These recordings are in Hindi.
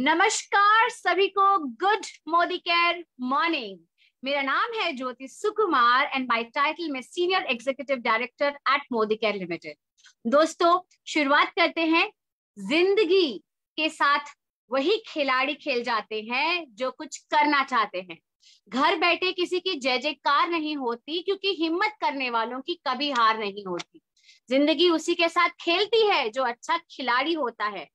नमस्कार सभी को गुड मोदी केयर मॉर्निंग मेरा नाम है Jyoti Sukumar and my title में senior executive director at Modi care limited दोस्तों शुरुआत करते हैं जिंदगी के साथ वही खिलाड़ी खेल जाते हैं जो कुछ करना चाहते हैं घर बैठे किसी की जय जयकार नहीं होती क्योंकि हिम्मत करने वालों की कभी हार नहीं होती जिंदगी उसी के साथ खेलती है जो अच्छा खिलाड़ी होता है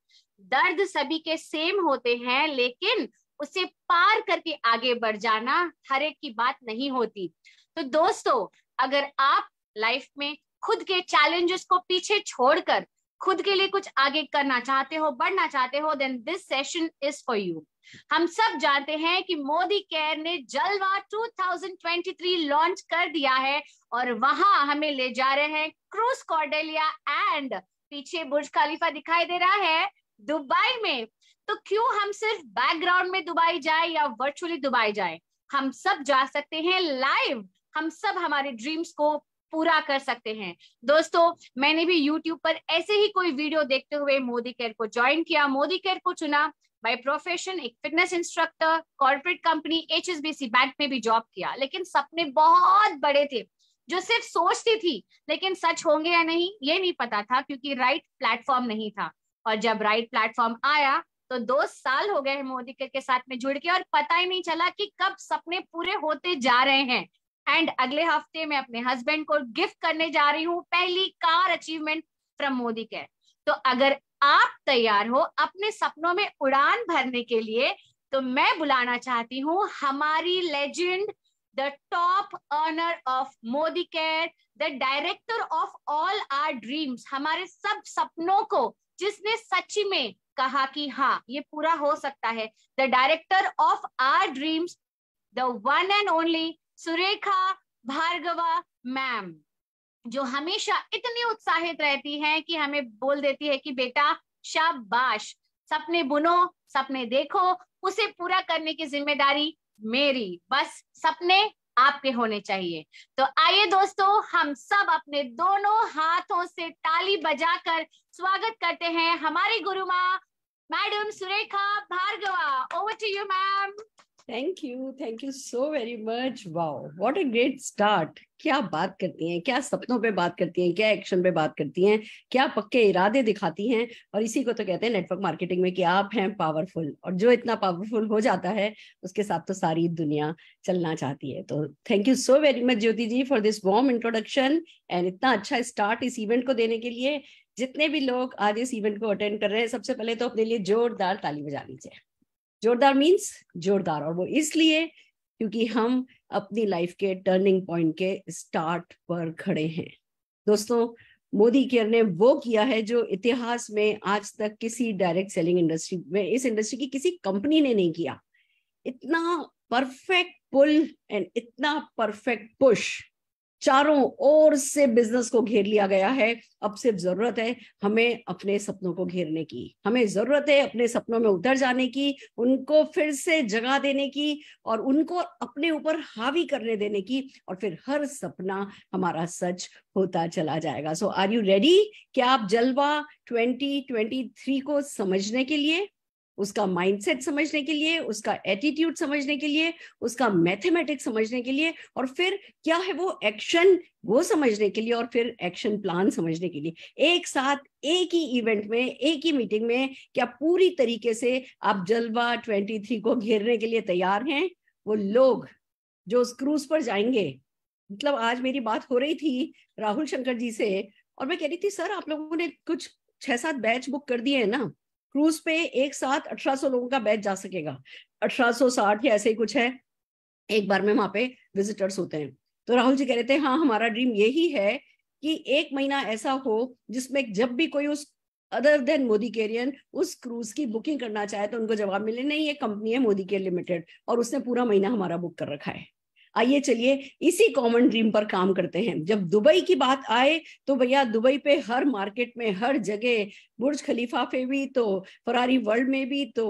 दर्द सभी के सेम होते हैं लेकिन उसे पार करके आगे बढ़ जाना हर एक की बात नहीं होती तो दोस्तों अगर आप लाइफ में खुद के चैलेंजेस को पीछे छोड़कर खुद के लिए कुछ आगे करना चाहते हो बढ़ना चाहते हो then this session is for you हम सब जानते हैं कि मोदी केयर ने जलवा 2023 लॉन्च कर दिया है और वहां हमें ले जा रहे हैं क्रूज कॉर्डेलिया एंड पीछे बुर्ज खलीफा दिखाई दे रहा है दुबई में तो क्यों हम सिर्फ बैकग्राउंड में दुबई जाए या वर्चुअली दुबई जाए हम सब जा सकते हैं लाइव हम सब हमारे ड्रीम्स को पूरा कर सकते हैं दोस्तों मैंने भी यूट्यूब पर ऐसे ही कोई वीडियो देखते हुए मोदी केयर को ज्वाइन किया मोदी केयर को चुना बाय प्रोफेशन एक fitness instructor corporate company H bank में भी जॉब किया लेकिन सपने बहुत बड़े थे जो सिर्फ सोचती थी लेकिन सच होंगे या नहीं ये नहीं पता था क्योंकि राइट प्लेटफॉर्म नहीं था और जब राइट प्लेटफॉर्म आया तो दो साल हो गए हैं मोदी के साथ में जुड़ के और पता ही नहीं चला कि कब सपने पूरे होते जा रहे हैं एंड अगले हफ्ते मैं अपने हस्बैंड को गिफ्ट करने जा रही हूँ पहली car achievement from Modi care तो अगर आप तैयार हो अपने सपनों में उड़ान भरने के लिए तो मैं बुलाना चाहती हूँ हमारी legend the top earner of Modi care the director of all our dreams हमारे सब सपनों को जिसने सच में कहा कि हाँ ये पूरा हो सकता है the director of our dreams the one and only Surekha Bhargava ma'am जो हमेशा इतनी उत्साहित रहती है कि हमें बोल देती है कि बेटा शाबाश सपने बुनो सपने देखो उसे पूरा करने की जिम्मेदारी मेरी बस सपने आपके होने चाहिए तो आइए दोस्तों हम सब अपने दोनों हाथों से ताली बजाकर स्वागत करते हैं हमारी गुरु माँ madam Surekha Bhargava over to you ma'am thank you thank you so very much wow what a great start क्या बात करती हैं क्या सपनों पे बात करती हैं क्या एक्शन पे बात करती हैं क्या पक्के इरादे दिखाती हैं और इसी को तो कहते हैं नेटवर्क मार्केटिंग में कि आप हैं पावरफुल और जो इतना पावरफुल हो जाता है उसके साथ तो सारी दुनिया चलना चाहती है तो thank you so very much Jyoti ji for this warm introduction and इतना अच्छा स्टार्ट इस इवेंट को देने के लिए जितने भी लोग आज इस इवेंट को अटेंड कर रहे हैं सबसे पहले तो अपने लिए जोरदार ताली बजा लीजिए जोरदार मीन्स जोरदार और वो इसलिए क्योंकि हम अपनी लाइफ के टर्निंग पॉइंट के स्टार्ट पर खड़े हैं दोस्तों मोदी केयर ने वो किया है जो इतिहास में आज तक किसी डायरेक्ट सेलिंग इंडस्ट्री में इस इंडस्ट्री की किसी कंपनी ने नहीं किया इतना परफेक्ट पुल एंड इतना परफेक्ट पुश चारों ओर से बिजनेस को घेर लिया गया है अब सिर्फ जरूरत है हमें अपने सपनों को घेरने की हमें जरूरत है अपने सपनों में उतर जाने की उनको फिर से जगह देने की और उनको अपने ऊपर हावी करने देने की और फिर हर सपना हमारा सच होता चला जाएगा सो आर यू रेडी क्या आप जलवा 2023 को समझने के लिए उसका माइंडसेट समझने के लिए उसका एटीट्यूड समझने के लिए उसका मैथमेटिक्स समझने के लिए और फिर क्या है वो एक्शन वो समझने के लिए और फिर एक्शन प्लान समझने के लिए एक साथ एक ही इवेंट में एक ही मीटिंग में क्या पूरी तरीके से आप जलवा ट्वेंटी थ्री को घेरने के लिए तैयार हैं वो लोग जो उस क्रूज पर जाएंगे मतलब आज मेरी बात हो रही थी राहुल शंकर जी से और मैं कह रही थी सर आप लोगों ने कुछ छह सात बैच बुक कर दिए हैं ना क्रूज पे एक साथ 1800 लोगों का बैच जा सकेगा 1860 या ऐसे ही कुछ है एक बार में वहां पे विजिटर्स होते हैं तो राहुल जी कह रहे थे हाँ हमारा ड्रीम यही है कि एक महीना ऐसा हो जिसमें जब भी कोई उस अदर देन मोदी केरियन उस क्रूज की बुकिंग करना चाहे तो उनको जवाब मिले नहीं ये कंपनी है मोदी केयर लिमिटेड और उसने पूरा महीना हमारा बुक कर रखा है आइए चलिए इसी कॉमन ड्रीम पर काम करते हैं जब दुबई की बात आए तो भैया दुबई पे हर मार्केट में हर जगह बुर्ज खलीफा पे भी तो फरारी वर्ल्ड में भी तो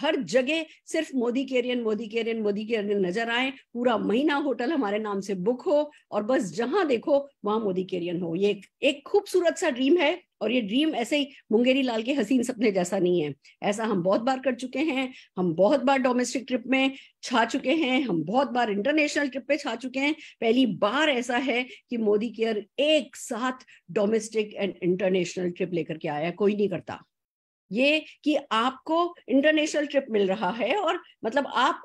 हर जगह सिर्फ मोदी केरियन मोदी केरियन मोदी केरियन नजर आए पूरा महीना होटल हमारे नाम से बुक हो और बस जहां देखो वहां मोदी केरियन हो ये एक खूबसूरत सा ड्रीम है और ये ड्रीम ऐसे ही मुंगेरी लाल के हसीन सपने जैसा नहीं है ऐसा हम बहुत बार कर चुके हैं हम बहुत बार डोमेस्टिक ट्रिप में छा चुके हैं हम बहुत बार इंटरनेशनल ट्रिप पे छा चुके हैं पहली बार ऐसा है कि मोदी केयर एक साथ डोमेस्टिक एंड इंटरनेशनल ट्रिप लेकर के आया कोई नहीं करता ये कि आपको इंटरनेशनल ट्रिप मिल रहा है और मतलब आप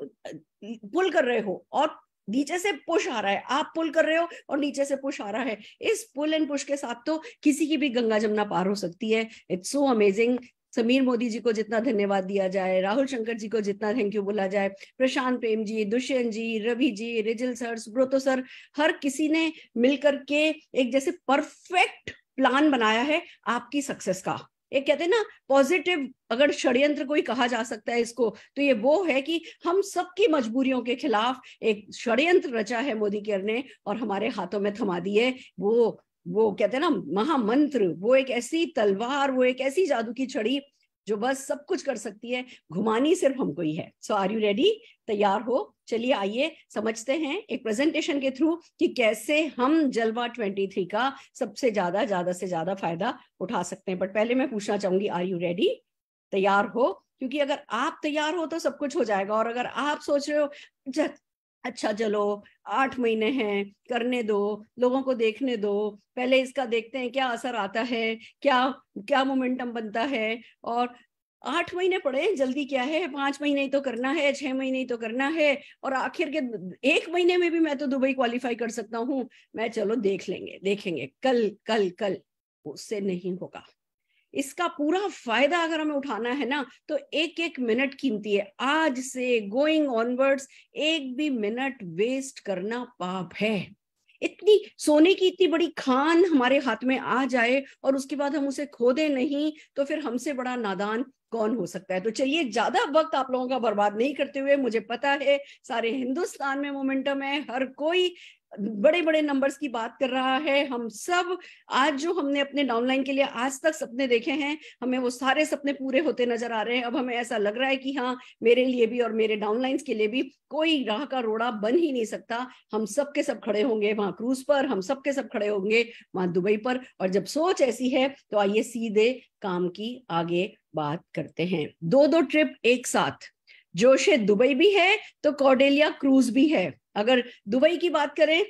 पुल कर रहे हो और नीचे से पुश आ रहा है आप पुल कर रहे हो और नीचे से पुश आ रहा है इस पुल एंड पुश के साथ तो किसी की भी गंगा जमुना पार हो सकती है it's so amazing Sameer Modi ji को जितना धन्यवाद दिया जाए राहुल शंकर जी को जितना थैंक यू बोला जाए प्रशांत प्रेम जी दुष्यंत जी रवि जी रिजिल सर सुब्रतो सर हर किसी ने मिलकर के एक जैसे परफेक्ट प्लान बनाया है आपकी सक्सेस का एक कहते हैं ना पॉजिटिव अगर षड्यंत्र कोई कहा जा सकता है इसको तो ये वो है कि हम सबकी मजबूरियों के खिलाफ एक षड्यंत्र रचा है मोदी केयर ने और हमारे हाथों में थमा दी है वो वो कहते हैं ना महामंत्र वो एक ऐसी तलवार वो एक ऐसी जादू की छड़ी जो बस सब कुछ कर सकती है घुमानी सिर्फ हमको ही है सो आर यू रेडी तैयार हो चलिए आइए समझते हैं एक प्रेजेंटेशन के थ्रू कि कैसे हम जलवा ट्वेंटी थ्री का सबसे ज्यादा ज्यादा से ज्यादा फायदा उठा सकते हैं बट पहले मैं पूछना चाहूंगी आर यू रेडी तैयार हो क्योंकि अगर आप तैयार हो तो सब कुछ हो जाएगा और अगर आप सोच रहे हो अच्छा चलो आठ महीने हैं करने दो लोगों को देखने दो पहले इसका देखते हैं क्या असर आता है क्या क्या मोमेंटम बनता है और आठ महीने पड़े जल्दी क्या है पांच महीने ही तो करना है छह महीने ही तो करना है और आखिर के एक महीने में भी मैं तो दुबई क्वालिफाई कर सकता हूँ मैं चलो देख लेंगे देखेंगे कल कल कल उससे नहीं होगा इसका पूरा फायदा अगर हमें उठाना है ना तो एक एक मिनट कीमती है आज से गोइंग ऑनवर्ड्स एक भी मिनट वेस्ट करना पाप है इतनी सोने की इतनी बड़ी खान हमारे हाथ में आ जाए और उसके बाद हम उसे खोदे नहीं तो फिर हमसे बड़ा नादान कौन हो सकता है तो चलिए ज्यादा वक्त आप लोगों का बर्बाद नहीं करते हुए मुझे पता है सारे हिंदुस्तान में मोमेंटम है हर कोई बड़े बड़े नंबर्स की बात कर रहा है हम सब आज जो हमने अपने डाउनलाइन के लिए आज तक सपने देखे हैं हमें वो सारे सपने पूरे होते नजर आ रहे हैं अब हमें ऐसा लग रहा है कि हाँ मेरे लिए भी और मेरे डाउनलाइंस के लिए भी कोई राह का रोड़ा बन ही नहीं सकता हम सब के सब खड़े होंगे वहां क्रूज पर हम सब के सब खड़े होंगे वहां दुबई पर और जब सोच ऐसी है तो आइए सीधे काम की आगे बात करते हैं दो दो ट्रिप एक साथ जोशे दुबई भी है तो कॉडेलिया क्रूज भी है अगर दुबई की बात करें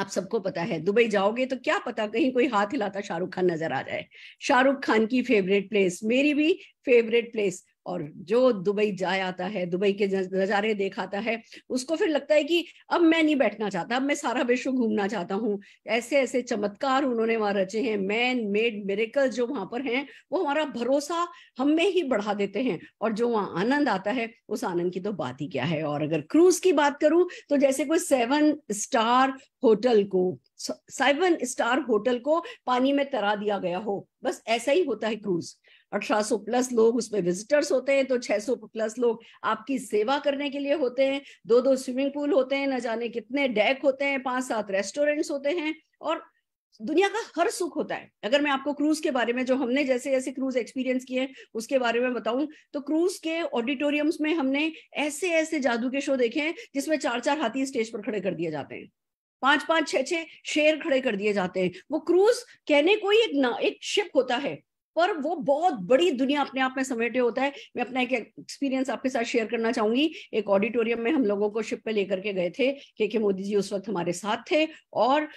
आप सबको पता है दुबई जाओगे तो क्या पता कहीं कोई हाथ हिलाता शाहरुख खान नजर आ जाए शाहरुख खान की फेवरेट प्लेस मेरी भी फेवरेट प्लेस और जो दुबई जा आता है दुबई के नज़ारे देखाता है उसको फिर लगता है कि अब मैं नहीं बैठना चाहता अब मैं सारा विश्व घूमना चाहता हूँ ऐसे ऐसे चमत्कार उन्होंने वहां रचे हैं मैन मेड मेरेकल जो वहां पर हैं वो हमारा भरोसा हम में ही बढ़ा देते हैं और जो वहां आनंद आता है उस आनंद की तो बात ही क्या है और अगर क्रूज की बात करूं तो जैसे कोई सेवन स्टार होटल को सेवन स्टार होटल को पानी में तरा दिया गया हो बस ऐसा ही होता है क्रूज अठारह सौ प्लस लोग उसमें विजिटर्स होते हैं तो 600 प्लस लोग आपकी सेवा करने के लिए होते हैं दो दो स्विमिंग पूल होते हैं न जाने कितने डेक होते हैं पांच सात रेस्टोरेंट्स होते हैं और दुनिया का हर सुख होता है अगर मैं आपको क्रूज के बारे में जो हमने जैसे जैसे क्रूज एक्सपीरियंस किए हैं उसके बारे में बताऊं तो क्रूज के ऑडिटोरियम्स में हमने ऐसे ऐसे जादू के शो देखे हैं जिसमें चार चार हाथी स्टेज पर खड़े कर दिए जाते हैं पांच पांच छह छह शेर खड़े कर दिए जाते हैं वो क्रूज कहने को ही एक ना एक शिप होता है पर वो बहुत बड़ी दुनिया अपने आप में समेटे होता है मैं अपना एक एक्सपीरियंस आपके साथ शेयर करना चाहूंगी एक ऑडिटोरियम में हम लोगों को शिप पे लेकर के गए थे के के मोदी जी उस वक्त हमारे साथ थे और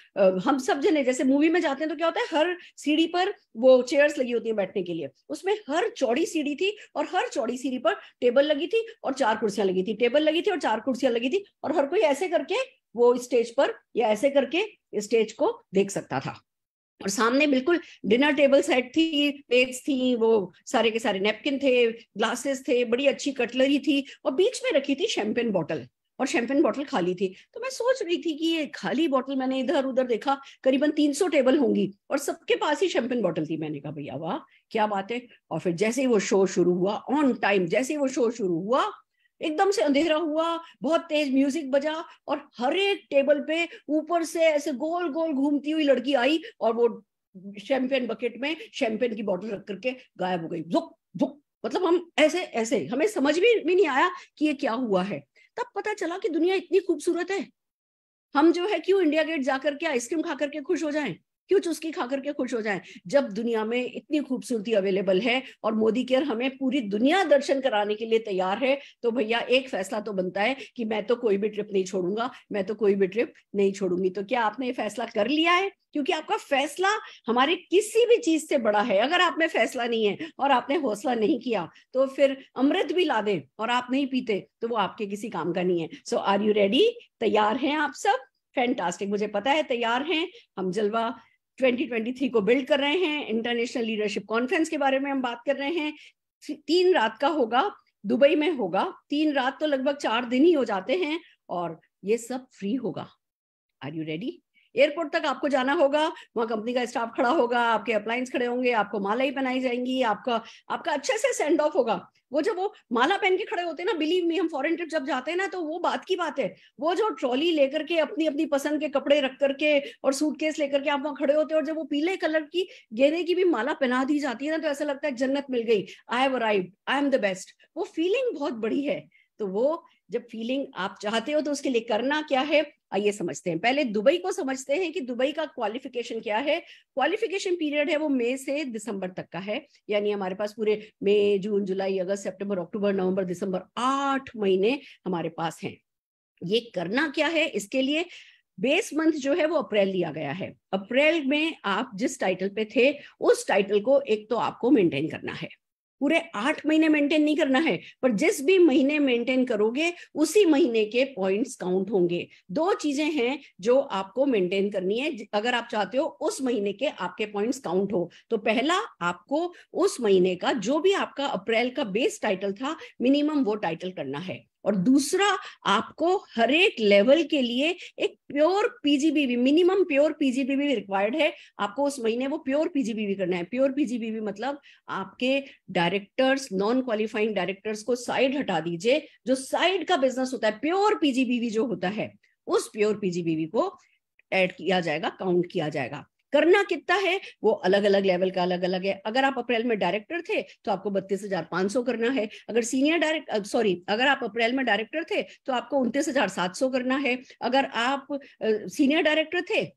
हम सब जने जैसे मूवी में जाते हैं तो क्या होता है हर सीढ़ी पर वो चेयर्स लगी होती है बैठने के लिए उसमें हर चौड़ी सीढ़ी थी और हर चौड़ी सीढ़ी पर टेबल लगी थी और चार कुर्सियां लगी थी टेबल लगी थी और चार कुर्सियां लगी थी और हर कोई ऐसे करके वो स्टेज पर या ऐसे करके स्टेज को देख सकता था और सामने बिल्कुल डिनर टेबल सेट थी प्लेट्स थी वो सारे के सारे नेपकिन थे ग्लासेस थे बड़ी अच्छी कटलरी थी और बीच में रखी थी शैम्पेन बॉटल और शैम्पेन बॉटल खाली थी तो मैं सोच रही थी कि ये खाली बॉटल मैंने इधर उधर देखा करीबन 300 टेबल होंगी और सबके पास ही शैम्पेन बॉटल थी मैंने कहा भैया वाह क्या बात है और फिर जैसे ही वो शो शुरू हुआ ऑन टाइम जैसे ही वो शो शुरू हुआ एकदम से अंधेरा हुआ बहुत तेज म्यूजिक बजा और हर एक टेबल पे ऊपर से ऐसे गोल गोल घूमती हुई लड़की आई और वो शैंपेन बकेट में शैंपेन की बॉटल रख करके गायब हो गई झुक झुक मतलब हम ऐसे ऐसे हमें समझ भी, भी नहीं आया कि ये क्या हुआ है तब पता चला कि दुनिया इतनी खूबसूरत है हम जो है क्यों इंडिया गेट जाकर के आइसक्रीम खा करके खुश हो जाएं क्यों चुस्की खा करके खुश हो जाए जब दुनिया में इतनी खूबसूरती अवेलेबल है और मोदी केयर हमें पूरी दुनिया दर्शन कराने के लिए तैयार है तो भैया एक फैसला तो बनता है कि मैं तो कोई भी ट्रिप नहीं छोड़ूंगा मैं तो कोई भी ट्रिप नहीं छोड़ूंगी तो क्या आपने ये फैसला कर लिया है क्योंकि आपका फैसला हमारे किसी भी चीज से बड़ा है अगर आप में फैसला नहीं है और आपने हौसला नहीं किया तो फिर अमृत भी ला दे और आप नहीं पीते तो वो आपके किसी काम का नहीं है सो आर यू रेडी तैयार हैं आप सब फैंटास्टिक मुझे पता है तैयार हैं हम जलवा 2023 को बिल्ड कर रहे हैं इंटरनेशनल लीडरशिप कॉन्फ्रेंस के बारे में हम बात कर रहे हैं तीन रात का होगा दुबई में होगा तीन रात तो लगभग चार दिन ही हो जाते हैं और ये सब फ्री होगा आर यू रेडी एयरपोर्ट तक आपको जाना होगा वहां कंपनी का स्टाफ खड़ा होगा आपके अप्लाइंस खड़े होंगे आपको माला ही पहनाई जाएंगी आपका आपका अच्छे से सेंड ऑफ होगा वो जब वो माला पहन के खड़े होते हैं ना बिलीव मी हम फॉरेन ट्रिप जब जाते हैं ना तो वो बात की बात है वो जो ट्रॉली लेकर के अपनी अपनी पसंद के कपड़े रख करके और सूटकेस लेकर के आप वहां खड़े होते हैं और जब वो पीले कलर की गेरे की भी माला पहना दी जाती है ना तो ऐसा लगता है जन्नत मिल गई I have arrive I am the best वो फीलिंग बहुत बड़ी है तो वो जब फीलिंग आप चाहते हो तो उसके लिए करना क्या है आइए समझते हैं पहले दुबई को समझते हैं कि दुबई का क्वालिफिकेशन क्या है क्वालिफिकेशन पीरियड है वो मई से दिसंबर तक का है यानी हमारे पास पूरे मई जून जुलाई अगस्त सितंबर अक्टूबर नवंबर दिसंबर आठ महीने हमारे पास हैं ये करना क्या है इसके लिए बेस मंथ जो है वो अप्रैल लिया गया है अप्रैल में आप जिस टाइटल पे थे उस टाइटल को एक तो आपको मेंटेन करना है पूरे आठ महीने मेंटेन नहीं करना है पर जिस भी महीने मेंटेन करोगे उसी महीने के पॉइंट्स काउंट होंगे दो चीजें हैं जो आपको मेंटेन करनी है अगर आप चाहते हो उस महीने के आपके पॉइंट्स काउंट हो तो पहला आपको उस महीने का जो भी आपका अप्रैल का बेस टाइटल था मिनिमम वो टाइटल करना है और दूसरा आपको हर एक लेवल के लिए एक pure PGBV minimum pure PGBV required है आपको उस महीने वो प्योर पीजीबीवी करना है प्योर पीजीबीवी मतलब आपके डायरेक्टर्स नॉन क्वालिफाइंग डायरेक्टर्स को साइड हटा दीजिए जो साइड का बिजनेस होता है प्योर पीजीबीवी जो होता है उस प्योर पीजीबीवी को एड किया जाएगा काउंट किया जाएगा करना कितना है वो अलग अलग लेवल का अलग अलग है अगर आप अप्रैल में डायरेक्टर थे तो आपको बत्तीस हजार पांच सौ करना है अगर सीनियर डायरेक्ट सॉरी अगर आप अप्रैल में डायरेक्टर थे तो आपको उनतीस हजार सात सौ करना है अगर आप सीनियर डायरेक्टर थे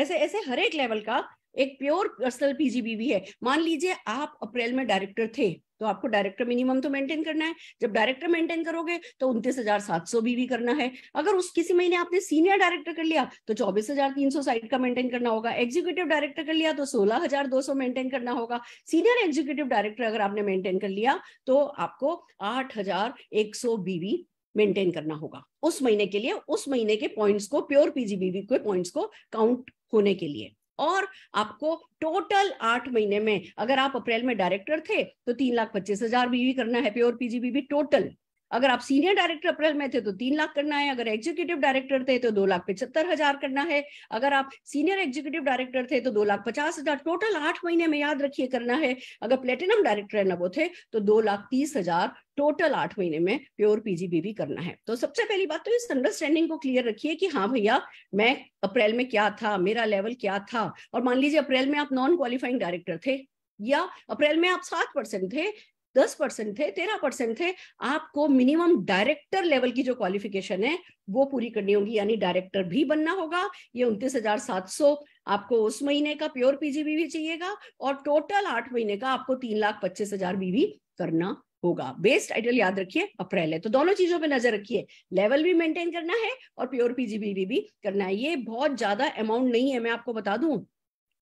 ऐसे ऐसे हर एक लेवल का एक प्योर पर्सनल पीजीबी भी है मान लीजिए आप अप्रैल में डायरेक्टर थे तो आपको डायरेक्टर मिनिमम तो मेंटेन करना है जब डायरेक्टर मेंटेन करोगे तो उनतीस हजार सात सौ बीवी करना है अगर उस किसी महीने आपने सीनियर डायरेक्टर कर लिया तो चौबीस हजार तीन सौ साइड का मेंटेन करना होगा एग्जीक्यूटिव डायरेक्टर कर लिया तो सोलह हजार दो सौ मेंटेन करना होगा सीनियर एग्जीक्यूटिव डायरेक्टर अगर आपने मेंटेन कर लिया तो आपको आठ हजार एक सौ बीवी मेंटेन करना होगा उस महीने के लिए उस महीने के पॉइंट्स को प्योर पीजीबीवी के पॉइंट्स को काउंट होने के लिए और आपको टोटल आठ महीने में अगर आप अप्रैल में डायरेक्टर थे तो तीन लाख पच्चीस हजार बीवी करना है प्योर पीजीबीबी टोटल अगर आप सीनियर डायरेक्टर अप्रैल में थे तो तीन लाख करना है अगर एग्जीक्यूटिव डायरेक्टर थे तो दो लाख पिछहत्तर हजार करना है अगर आप सीनियर एग्जीक्यूटिव डायरेक्टर थे तो दो लाख पचास हजार टोटल आठ महीने में याद रखिए करना है अगर प्लेटिनम डायरेक्टर ना वो थे तो दो लाख तीस हजार टोटल आठ महीने में प्योर पीजीबीबी करना है तो सबसे पहली बात तो इस अंडरस्टैंडिंग को क्लियर रखिए कि हाँ भैया मैं अप्रैल में क्या था मेरा लेवल क्या था और मान लीजिए अप्रैल में आप नॉन क्वालिफाइंग डायरेक्टर थे या अप्रैल में आप सात परसेंट थे दस परसेंट थे तेरह परसेंट थे आपको मिनिमम डायरेक्टर लेवल की जो क्वालिफिकेशन है वो पूरी करनी होगी यानी डायरेक्टर भी बनना होगा ये उनतीस हजार सात सौ आपको उस महीने का प्योर पीजीबी भी चाहिएगा और टोटल आठ महीने का आपको तीन लाख पच्चीस हजार बीवी करना होगा बेस्ट टाइटल याद रखिए अप्रैल है तो दोनों चीजों पे नजर रखिए लेवल भी मेंटेन करना है और प्योर पीजीबीवी भी करना है ये बहुत ज्यादा अमाउंट नहीं है मैं आपको बता दूं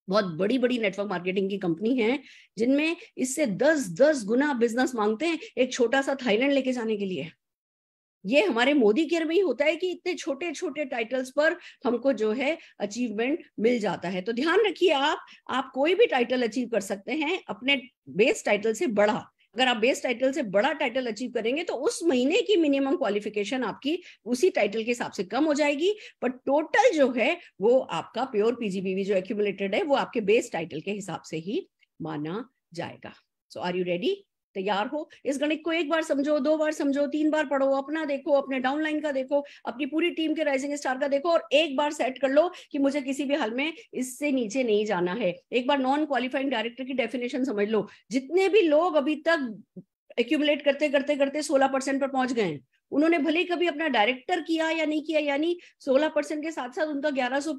बहुत बड़ी बड़ी नेटवर्क मार्केटिंग की कंपनी है जिनमें इससे दस दस गुना बिजनेस मांगते हैं एक छोटा सा थाईलैंड लेके जाने के लिए ये हमारे मोदी केयर में ही होता है कि इतने छोटे छोटे टाइटल्स पर हमको जो है अचीवमेंट मिल जाता है तो ध्यान रखिए आप आप कोई भी टाइटल अचीव कर सकते हैं अपने बेस टाइटल से बड़ा अगर आप बेस टाइटल से बड़ा टाइटल अचीव करेंगे तो उस महीने की मिनिमम क्वालिफिकेशन आपकी उसी टाइटल के हिसाब से कम हो जाएगी बट टोटल जो है वो आपका प्योर पीजीबीवी जो एक्यूमुलेटेड है वो आपके बेस टाइटल के हिसाब से ही माना जाएगा सो आर यू रेडी तैयार हो इस गणित को एक बार समझो दो बार समझो तीन बार पढ़ो अपना देखो अपने डाउनलाइन का देखो अपनी पूरी टीम के राइजिंग स्टार का देखो और एक बार सेट कर लो कि मुझे किसी भी हाल में इससे नीचे नहीं जाना है एक बार नॉन क्वालिफाइंग डायरेक्टर की डेफिनेशन समझ लो जितने भी लोग अभी तक एक्यूमुलेट करते करते करते सोलह परसेंट पर पहुंच गए उन्होंने भले कभी अपना डायरेक्टर किया या नहीं किया यानी सोलह परसेंट के साथ साथ उनका ग्यारह सौ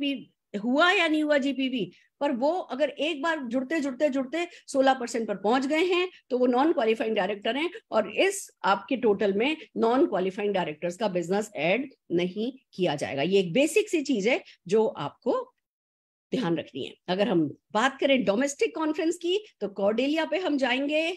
हुआ या नहीं हुआ जीपीवी पर वो अगर एक बार जुड़ते जुड़ते जुड़ते 16 परसेंट पर पहुंच गए हैं तो वो नॉन क्वालिफाइंग डायरेक्टर हैं और इस आपके टोटल में नॉन क्वालिफाइंग डायरेक्टर्स का बिजनेस ऐड नहीं किया जाएगा ये एक बेसिक सी चीज है जो आपको ध्यान रखनी है अगर हम बात करें डोमेस्टिक कॉन्फ्रेंस की तो कॉर्डेलिया पे हम जाएंगे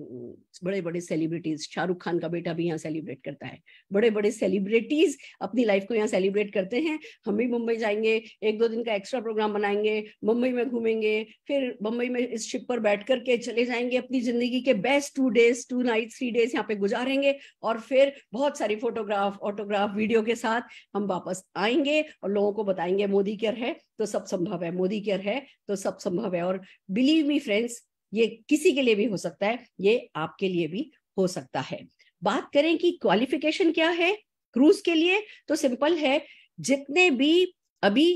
बड़े बड़े सेलिब्रिटीज शाहरुख खान का बेटा भी यहाँ सेलिब्रेट करता है बड़े बड़े सेलिब्रिटीज अपनी लाइफ को यहाँ सेलिब्रेट करते हैं हम भी मुंबई जाएंगे एक दो दिन का एक्स्ट्रा प्रोग्राम बनाएंगे मुंबई में घूमेंगे फिर मुंबई में इस शिप पर बैठ करके चले जाएंगे अपनी जिंदगी के best two days two night three days यहाँ पे गुजारेंगे और फिर बहुत सारी फोटोग्राफ ऑटोग्राफ वीडियो के साथ हम वापस आएंगे और लोगों को बताएंगे मोदी केयर है तो सब संभव है मोदी केयर है तो सब संभव है और बिलीव मी फ्रेंड्स ये किसी के लिए भी हो सकता है ये आपके लिए भी हो सकता है बात करें कि क्वालिफिकेशन क्या है क्रूज के लिए तो सिंपल है जितने भी अभी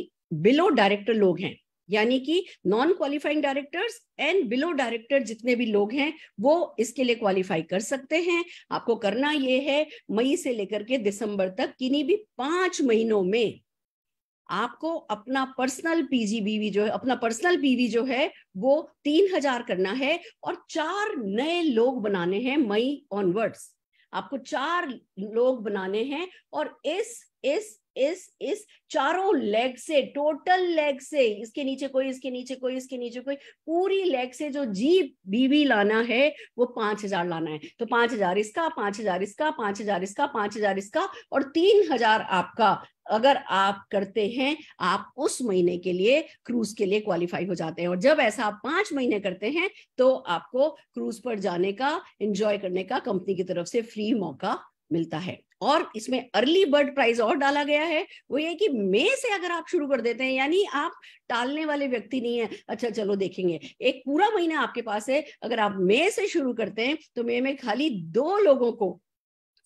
बिलो डायरेक्टर लोग हैं यानी कि non qualifying directors and below director जितने भी लोग हैं वो इसके लिए क्वालिफाई कर सकते हैं आपको करना ये है मई से लेकर के दिसंबर तक किन्हीं भी पांच महीनों में आपको अपना पर्सनल पीजीबीवी जो है अपना पर्सनल पीवी जो है वो तीन हजार करना है और चार नए लोग बनाने हैं मई ऑनवर्ड्स आपको चार लोग बनाने हैं और इस इस इस इस चारों लेग से टोटल लेग से इसके नीचे कोई इसके नीचे कोई इसके नीचे कोई पूरी लेग से जो जी बीवी लाना है वो पांच हजार लाना है तो पांच हजार इसका पांच हजार इसका पांच हजार इसका पांच हजार इसका और तीन हजार आपका अगर आप करते हैं आप उस महीने के लिए क्रूज के लिए क्वालिफाई हो जाते हैं और जब ऐसा आप पांच महीने करते हैं तो आपको क्रूज पर जाने का एंजॉय करने का कंपनी की तरफ से फ्री मौका मिलता है और इसमें अर्ली बर्ड प्राइस और डाला गया है वो ये कि मे से अगर आप शुरू कर देते हैं यानी आप टालने वाले व्यक्ति नहीं है अच्छा चलो देखेंगे एक पूरा महीना आपके पास है अगर आप मे से शुरू करते हैं तो मे में खाली दो लोगों को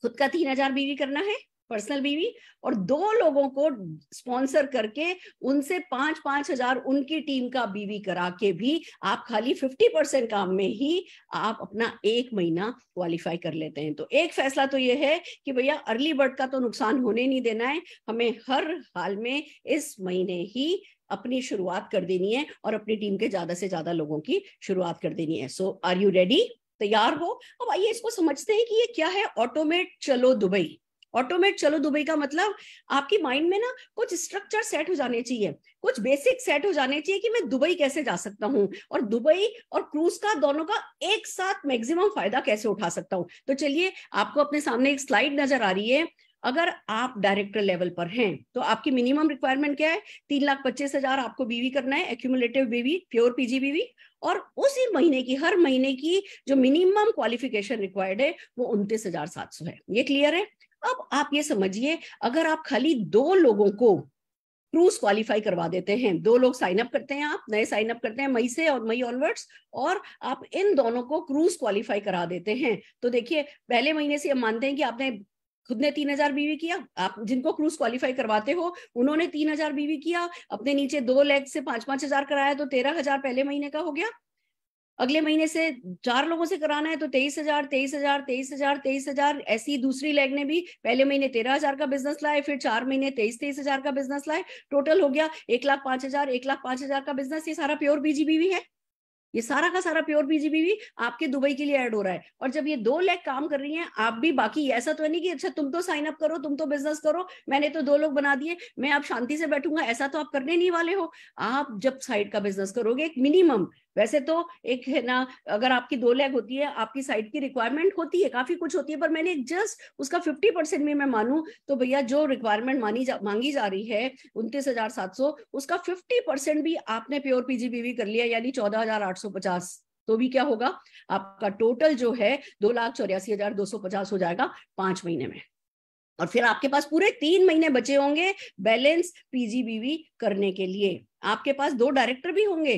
खुद का तीन हजार बीवी करना है पर्सनल बीवी और दो लोगों को स्पॉन्सर करके उनसे पांच पांच हजार उनकी टीम का बीवी करा के भी आप खाली फिफ्टी परसेंट काम में ही आप अपना एक महीना क्वालिफाई कर लेते हैं तो एक फैसला तो ये है कि भैया अर्ली बर्ड का तो नुकसान होने नहीं देना है हमें हर हाल में इस महीने ही अपनी शुरुआत कर देनी है और अपनी टीम के ज्यादा से ज्यादा लोगों की शुरुआत कर देनी है सो आर यू रेडी तैयार हो अब आइए इसको समझते हैं कि ये क्या है ऑटोमेट चलो दुबई ऑटोमेट चलो दुबई का मतलब आपकी माइंड में ना कुछ स्ट्रक्चर सेट हो जाने चाहिए कुछ बेसिक सेट हो जाने चाहिए कि मैं दुबई कैसे जा सकता हूँ और दुबई और क्रूज का दोनों का एक साथ मैक्सिमम फायदा कैसे उठा सकता हूँ तो चलिए आपको अपने सामने एक स्लाइड नजर आ रही है अगर आप डायरेक्टर लेवल पर हैं तो आपकी मिनिमम रिक्वायरमेंट क्या है तीन लाख पच्चीस हजार आपको बीवी करना है एक्यूमुलेटिव बीवी प्योर पीजी बीवी और उसी महीने की हर महीने की जो मिनिमम क्वालिफिकेशन रिक्वायर्ड है वो उनतीस हजार सात सौ है ये क्लियर है अब आप ये समझिए अगर आप खाली दो लोगों को क्रूज क्वालिफाई करवा देते हैं दो लोग साइन अप करते हैं आप नए साइन अप करते हैं मई से और मई ऑनवर्ड्स और आप इन दोनों को क्रूज क्वालिफाई करा देते हैं तो देखिए पहले महीने से हम मानते हैं कि आपने खुद ने तीन हजार बीवी किया आप जिनको क्रूज क्वालिफाई करवाते हो उन्होंने तीन हजार बीवी किया अपने नीचे दो लेग से पांच पांच हजार कराया तो तेरह हजार पहले महीने का हो गया अगले महीने से चार लोगों से कराना है तो तेईस हजार तेईस हजार तेईस हजार तेईस हजार ऐसी दूसरी लेग ने भी पहले महीने तेरह हजार का बिजनेस लाए फिर चार महीने तेईस तेईस हजार का बिजनेस लाए टोटल हो गया एक लाख पांच हजार एक लाख पांच हजार का बिजनेस ये सारा प्योर भी है ये सारा का सारा प्योर भी आपके दुबई के लिए ऐड हो रहा है और जब ये दो लेग काम कर रही है आप भी बाकी ऐसा तो है नहीं कि अच्छा तुम तो साइन अप करो तुम तो बिजनेस करो मैंने तो दो लोग बना दिए मैं आप शांति से बैठूंगा ऐसा तो आप करने नहीं वाले हो आप जब साइड का बिजनेस करोगे एक मिनिमम वैसे तो एक है ना अगर आपकी दो लेग होती है आपकी साइड की रिक्वायरमेंट होती है काफी कुछ होती है पर मैंने जस्ट उसका फिफ्टी परसेंट भी मैं मानू तो भैया जो रिक्वायरमेंट मानी जा मांगी जा रही है उनतीस हजार सात सौ उसका फिफ्टी परसेंट भी आपने प्योर पीजीबीवी कर लिया यानी चौदह हजार आठ सौ पचास तो भी क्या होगा आपका टोटल जो है दो लाख चौरासी हजार दो सौ पचास हो जाएगा पांच महीने में और फिर आपके पास पूरे तीन महीने बचे होंगे बैलेंस पीजीबीवी करने के लिए आपके पास दो डायरेक्टर भी होंगे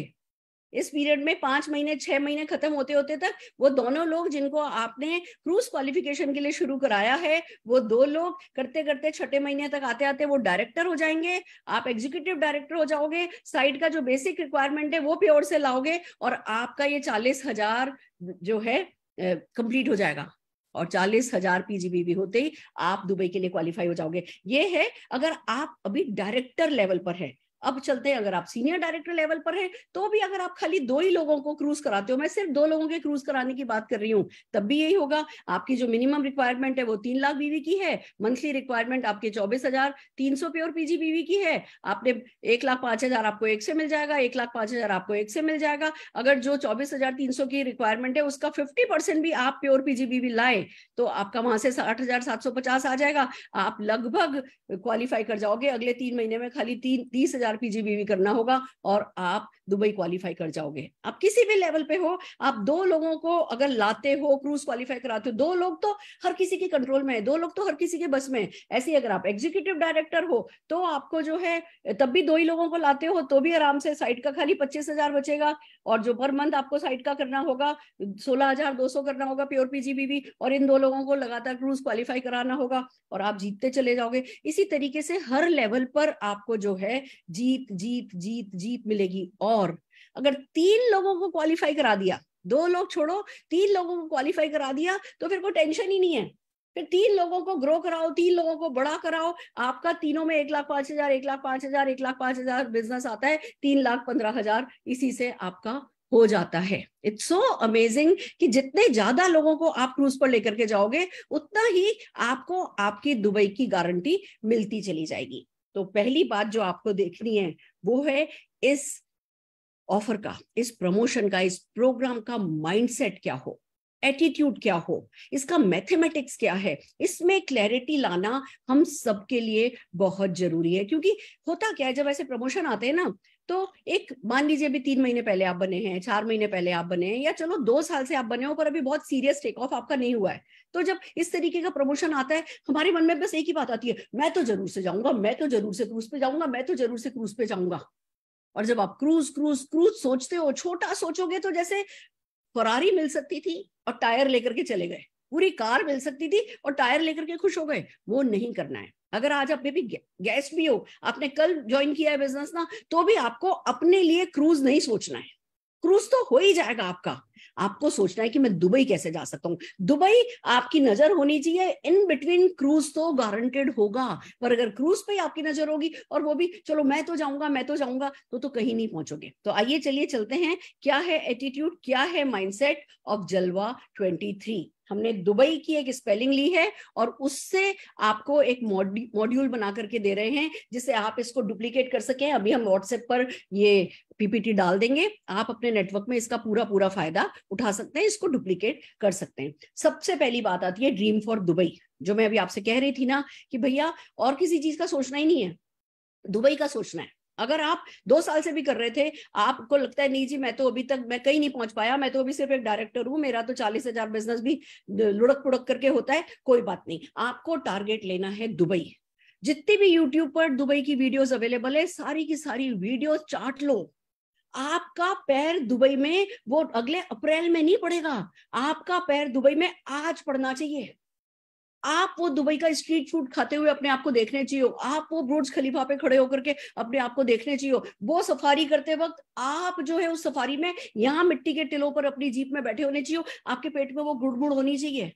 इस पीरियड में पांच महीने छह महीने खत्म होते होते तक वो दोनों लोग जिनको आपने क्रूज क्वालिफिकेशन के लिए शुरू कराया है वो दो लोग करते करते छठे महीने तक आते आते वो डायरेक्टर हो जाएंगे आप एग्जीक्यूटिव डायरेक्टर हो जाओगे साइड का जो बेसिक रिक्वायरमेंट है वो प्योर से लाओगे और आपका ये चालीस हजार जो है कंप्लीट हो जाएगा और चालीस हजार पीजीबी भी होते ही आप दुबई के लिए क्वालिफाई हो जाओगे ये है अगर आप अभी डायरेक्टर लेवल पर है अब चलते हैं अगर आप सीनियर डायरेक्टर लेवल पर हैं तो भी अगर आप खाली दो ही लोगों को क्रूज कराते हो मैं सिर्फ दो लोगों के क्रूज कराने की बात कर रही हूँ तब भी यही होगा आपकी जो मिनिमम रिक्वायरमेंट है वो तीन लाख बीवी की है मंथली रिक्वायरमेंट आपके चौबीस हजार तीन सौ प्योर पीजी बीवी की है आपने एक लाख पांच हजार आपको एक से मिल जाएगा एक लाख पांच हजार आपको एक से मिल जाएगा अगर जो चौबीस हजार तीन सौ की रिक्वायरमेंट है उसका फिफ्टी परसेंट भी आप प्योर पीजी बीवी लाए तो आपका वहां से आठ हजार सात सौ पचास आ जाएगा आप लगभग क्वालिफाई कर जाओगे अगले तीन महीने में खाली तीन तीस हजार हजार पीजीबी भी करना होगा और आप दुबई क्वालिफाई कर जाओगे आप किसी भी लेवल पे हो आप दो लोगों को अगर लाते हो क्रूज क्वालिफाई कराते हो दो लोग तो हर किसी के कंट्रोल में है दो लोग तो हर किसी के बस में है ऐसे अगर आप एग्जीक्यूटिव डायरेक्टर हो तो आपको जो है तब भी दो ही लोगों को लाते हो तो भी आराम से साइट का खाली पच्चीस बचेगा और जो पर मंथ आपको साइट का करना होगा सोलह करना होगा प्योर पीजीबीवी और इन दो लोगों को लगातार क्रूज क्वालिफाई कराना होगा और आप जीतते चले जाओगे इसी तरीके से हर लेवल पर आपको जो है जीत जीत जीत जीत मिलेगी और अगर तीन लोगों को क्वालिफाई करा दिया दो लोग छोड़ो तीन लोगों को क्वालिफाई करा दिया तो फिर कोई टेंशन ही नहीं है फिर तीन लोगों को ग्रो कराओ तीन लोगों को बड़ा कराओ आपका तीनों में एक लाख पांच हजार एक लाख पांच हजार एक लाख पांच हजार बिजनेस आता है तीन लाख पंद्रह हजार इसी से आपका हो जाता है इट्स सो अमेजिंग कि जितने ज्यादा लोगों को आप क्रूज पर लेकर के जाओगे उतना ही आपको आपकी दुबई की गारंटी मिलती चली जाएगी तो पहली बात जो आपको देखनी है वो है इस ऑफर का इस प्रमोशन का इस प्रोग्राम का माइंडसेट क्या हो एटीट्यूड क्या हो इसका मैथमेटिक्स क्या है इसमें क्लैरिटी लाना हम सबके लिए बहुत जरूरी है क्योंकि होता क्या है जब ऐसे प्रमोशन आते हैं ना तो एक मान लीजिए अभी तीन महीने पहले आप बने हैं चार महीने पहले आप बने हैं या चलो दो साल से आप बने हो पर अभी बहुत सीरियस टेक ऑफ आपका नहीं हुआ है तो जब इस तरीके का प्रमोशन आता है हमारे मन में बस एक ही बात आती है मैं तो जरूर से जाऊंगा मैं तो जरूर से क्रूज पे जाऊंगा मैं तो जरूर से क्रूज पे जाऊंगा और जब आप क्रूज क्रूज क्रूज सोचते हो छोटा सोचोगे तो जैसे फरारी मिल सकती थी और टायर लेकर के चले गए पूरी कार मिल सकती थी और टायर लेकर के खुश हो गए वो नहीं करना है अगर आज आप बेबी गेस्ट भी हो आपने कल ज्वाइन किया है बिजनेस ना तो भी आपको अपने लिए क्रूज नहीं सोचना है क्रूज तो हो ही जाएगा आपका आपको सोचना है कि मैं दुबई कैसे जा सकता हूँ दुबई आपकी नजर होनी चाहिए इन बिटवीन क्रूज तो गारंटेड होगा पर अगर क्रूज पे आपकी नजर होगी और वो भी चलो मैं तो जाऊंगा मैं तो जाऊंगा तो तो कहीं नहीं पहुंचोगे तो आइए चलिए चलते हैं क्या है एटीट्यूड क्या है माइंडसेट ऑफ जलवा ट्वेंटी हमने दुबई की एक स्पेलिंग ली है और उससे आपको एक मॉड्यूल बना करके दे रहे हैं जिससे आप इसको डुप्लीकेट कर सकें अभी हम व्हाट्सएप पर ये पीपीटी डाल देंगे आप अपने नेटवर्क में इसका पूरा पूरा फायदा उठा सकते हैं इसको डुप्लीकेट कर सकते हैं सबसे पहली बात आती है ड्रीम फॉर दुबई जो मैं अभी आपसे कह रही थी ना कि भैया और किसी चीज का सोचना ही नहीं है दुबई का सोचना है अगर आप दो साल से भी कर रहे थे आपको लगता है नहीं जी मैं तो अभी तक मैं कहीं नहीं पहुंच पाया मैं तो अभी सिर्फ एक डायरेक्टर हूं मेरा तो चालीस हजार बिजनेस भी लुढ़क पुड़क करके होता है कोई बात नहीं आपको टारगेट लेना है दुबई जितनी भी यूट्यूब पर दुबई की वीडियोस अवेलेबल है सारी की सारी वीडियो चाट लो आपका पैर दुबई में वो अगले अप्रैल में नहीं पड़ेगा आपका पैर दुबई में आज पड़ना चाहिए आप वो दुबई का स्ट्रीट फूड खाते हुए अपने आप को देखने चाहिए आप वो ब्रोड्स खलीफा पे खड़े होकर के अपने आप को देखने चाहिए वो सफारी करते वक्त आप जो है उस सफारी में यहाँ मिट्टी के टिलों पर अपनी जीप में बैठे होने चाहिए आपके पेट में वो गुड़गुड़ होनी चाहिए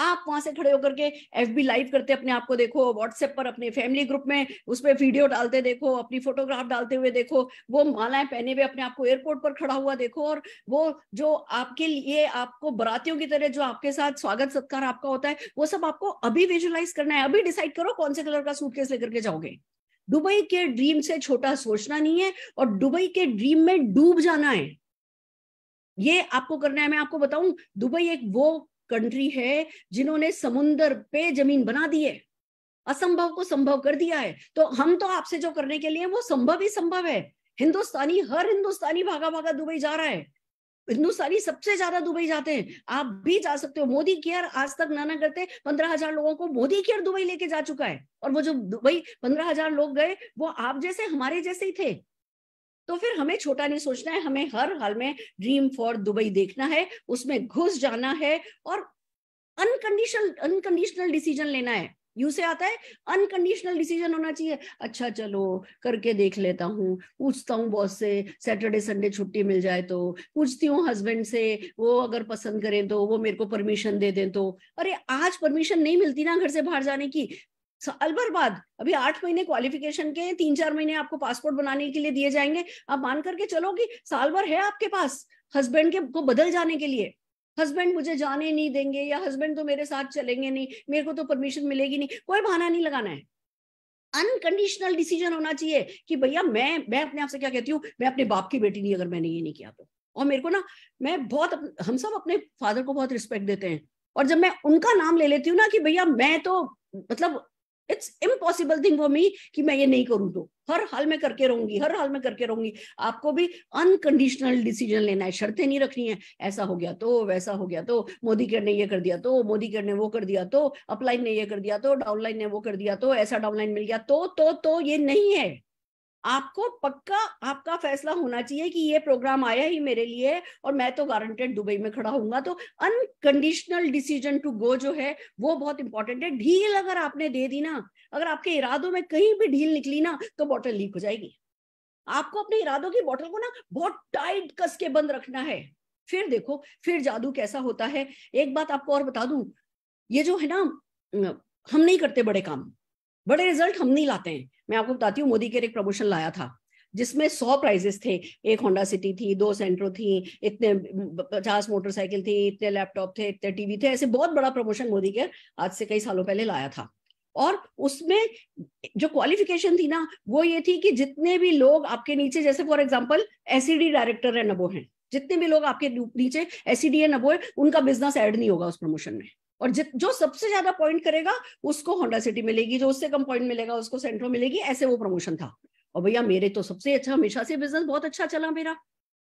आप वहां से खड़े होकर के एफ बी लाइव करते अपने आप को देखो व्हाट्सएप पर अपने फैमिली ग्रुप में उस पर वीडियो डालते देखो अपनी फोटोग्राफ डालते हुए देखो वो मालाएं पहने हुए अपने आपको एयरपोर्ट पर खड़ा हुआ देखो और वो जो आपके लिए आपको बरातियों की तरह जो आपके साथ स्वागत सत्कार आपका होता है वो सब आपको अभी विजुअलाइज करना है अभी डिसाइड करो कौन से कलर का केस लेकर के जाओगे दुबई के ड्रीम से छोटा सोचना नहीं है और दुबई के ड्रीम में डूब जाना है ये आपको करना है मैं आपको बताऊं दुबई एक वो कंट्री है जिन्होंने समुन्दर पे जमीन बना दी है असंभव को संभव कर दिया है तो हम तो आपसे जो करने के लिए वो संभव ही संभव है हिंदुस्तानी हर हिंदुस्तानी भागा भागा दुबई जा रहा है हिंदुस्तानी सबसे ज्यादा दुबई जाते हैं आप भी जा सकते हो मोदी केयर आज तक ना ना करते पंद्रह हजार लोगों को मोदी केयर दुबई लेके जा चुका है और वो जो दुबई पंद्रह हजार लोग गए वो आप जैसे हमारे जैसे ही थे तो फिर हमें छोटा नहीं सोचना है हमें हर हाल में ड्रीम फॉर दुबई देखना है उसमें घुस जाना है और अनकंडीशनल अनकंडीशनल डिसीजन लेना है यू से आता है अनकंडीशनल डिसीजन होना चाहिए अच्छा चलो करके देख लेता हूँ पूछता हूँ बॉस से सैटरडे संडे छुट्टी मिल जाए तो पूछती हूँ हस्बैंड से वो अगर पसंद करें तो वो मेरे को परमिशन दे दें तो अरे आज परमिशन नहीं मिलती ना घर से बाहर जाने की अलबरबाद अभी आठ महीने क्वालिफिकेशन के तीन चार महीने आपको पासपोर्ट बनाने के लिए दिए जाएंगे आप मान करके चलो कि साल भर है आपके पास हस्बैंड के को बदल जाने के लिए हस्बैंड मुझे जाने नहीं देंगे या हस्बैंड तो मेरे साथ चलेंगे नहीं मेरे को तो परमिशन मिलेगी नहीं कोई बहाना नहीं लगाना है अनकंडीशनल डिसीजन होना चाहिए कि भैया मैं मैं अपने आप से क्या कहती हूँ मैं अपने बाप की बेटी नहीं अगर मैंने ये नहीं किया तो और मेरे को ना मैं बहुत हम सब अपने फादर को बहुत रिस्पेक्ट देते हैं और जब मैं उनका नाम ले लेती हूँ ना कि भैया मैं तो मतलब it's impossible thing for me कि मैं ये नहीं करूं तो हर हाल में करके रहूंगी हर हाल में करके रहूंगी आपको भी अनकंडीशनल डिसीजन लेना है शर्तें नहीं रखनी है ऐसा हो गया तो वैसा हो गया तो मोदी केयर ने ये कर दिया तो मोदी केयर ने वो कर दिया तो अपलाइन ने ये कर दिया तो डाउनलाइन ने वो कर दिया तो ऐसा डाउनलाइन मिल गया तो तो तो ये नहीं है आपको पक्का आपका फैसला होना चाहिए कि ये प्रोग्राम आया ही मेरे लिए और मैं तो गारंटेड दुबई में खड़ा हूंगा तो अनकंडीशनल डिसीजन टू गो जो है वो बहुत इंपॉर्टेंट है ढील अगर आपने दे दी ना अगर आपके इरादों में कहीं भी ढील निकली ना तो बॉटल लीक हो जाएगी आपको अपने इरादों की बॉटल को ना बहुत टाइट कस के बंद रखना है फिर देखो फिर जादू कैसा होता है एक बात आपको और बता दू ये जो है ना हम नहीं करते बड़े काम बड़े रिजल्ट हम नहीं लाते हैं मैं आपको बताती हूँ मोदी के एक प्रमोशन लाया था जिसमें सौ प्राइजेस थे एक होंडा सिटी थी दो सेंट्रो थी इतने पचास मोटरसाइकिल थी इतने लैपटॉप थे इतने टीवी थे ऐसे बहुत बड़ा प्रमोशन मोदी के आज से कई सालों पहले लाया था और उसमें जो क्वालिफिकेशन थी ना वो ये थी कि जितने भी लोग आपके नीचे जैसे फॉर एग्जाम्पल एसीडी डायरेक्टर है नबो है जितने भी लोग आपके नीचे एसीडी e है नबो है उनका बिजनेस ऐड नहीं होगा उस प्रमोशन में और जो सबसे ज्यादा पॉइंट करेगा उसको होंडा सिटी मिलेगी जो उससे कम पॉइंट मिलेगा उसको सेंट्रो मिलेगी ऐसे वो प्रमोशन था और भैया मेरे तो सबसे अच्छा हमेशा से बिजनेस बहुत अच्छा चला मेरा